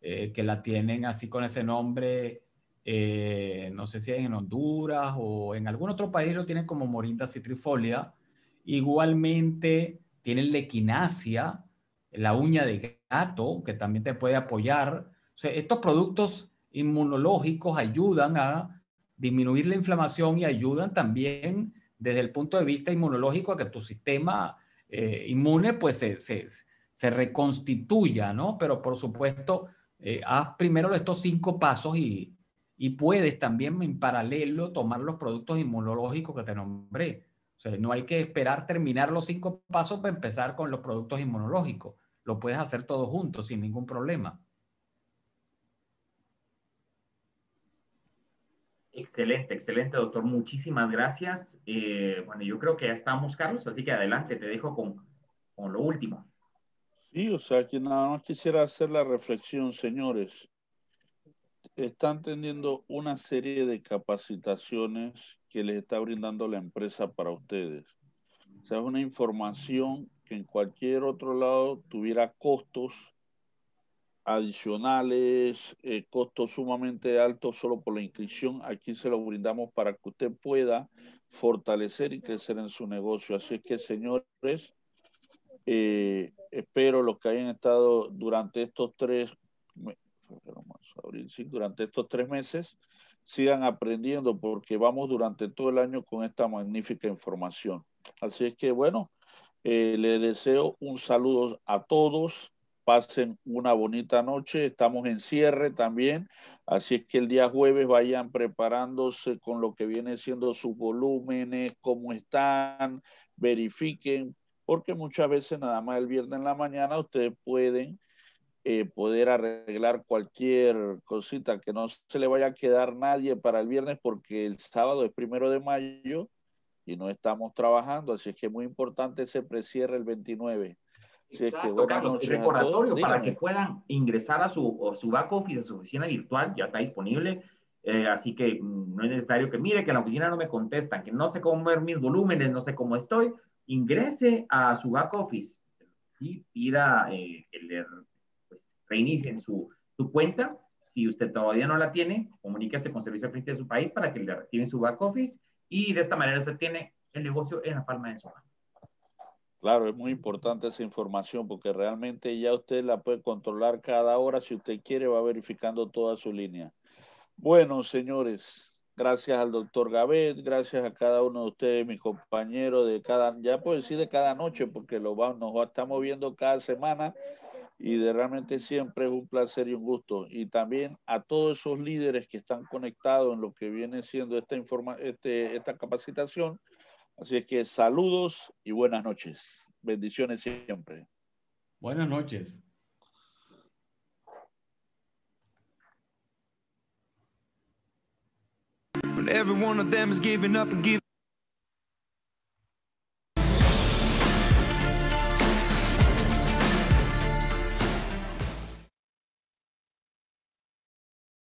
eh, que la tienen así con ese nombre eh, no sé si en Honduras o en algún otro país lo tienen como morinda citrifolia. Igualmente tienen lequinacia, la uña de gato, que también te puede apoyar. estos productos inmunológicos ayudan a disminuir la inflamación y ayudan también desde el punto de vista inmunológico a que tu sistema eh, inmune pues se, reconstituya, ¿no? Pero por supuesto, eh, haz primero estos cinco pasos y, y puedes también en paralelo tomar los productos inmunológicos que te nombré. O sea, no hay que esperar terminar los cinco pasos para empezar con los productos inmunológicos. Lo puedes hacer todo junto sin ningún problema. Excelente, excelente, doctor. Muchísimas gracias. Eh, bueno, yo creo que ya estamos, Carlos, así que adelante, te dejo con, con lo último. Sí, o sea, que nada más quisiera hacer la reflexión, señores están teniendo una serie de capacitaciones que les está brindando la empresa para ustedes. O sea, es una información que en cualquier otro lado tuviera costos adicionales, eh, costos sumamente altos solo por la inscripción. Aquí se lo brindamos para que usted pueda fortalecer y crecer en su negocio. Así es que, señores, eh, espero los que hayan estado durante estos tres durante estos tres meses, sigan aprendiendo porque vamos durante todo el año con esta magnífica información. Así es que bueno, eh, le les deseo un saludo a todos, pasen una bonita noche, estamos en cierre también, así es que el día jueves vayan preparándose con lo que viene siendo sus volúmenes, cómo están, verifiquen, porque muchas veces nada más el viernes en la mañana ustedes pueden eh, poder arreglar cualquier cosita, que no se le vaya a quedar nadie para el viernes porque el sábado es primero de mayo y no estamos trabajando, así es que es muy importante ese precierre el 29. Así Exacto, que recordatorio para que puedan ingresar a su, su back office, a su oficina virtual, ya está disponible. Eh, así que mm, no es necesario que mire que en la oficina no me contestan, que no sé cómo ver mis volúmenes, no sé cómo estoy. Ingrese a su back office, sí, pida eh, el, reinicien su, cuenta. Si usted todavía no la tiene, comuníquese con Servicio al de su país para que le retiren su back office y de esta manera se tiene el negocio en la palma de su mano. Claro, es muy importante esa información porque realmente ya usted la puede controlar cada hora. Si usted quiere, va verificando toda su línea. Bueno, señores, gracias al doctor Gavet, gracias a cada uno de ustedes, mi compañero de cada, ya puedo decir de cada noche, porque lo vamos nos estamos viendo cada semana y de realmente siempre es un placer y un gusto. Y también a todos esos líderes que están conectados en lo que viene siendo esta, informa este, esta capacitación. Así es que saludos y buenas noches. Bendiciones siempre. Buenas noches. giving up giving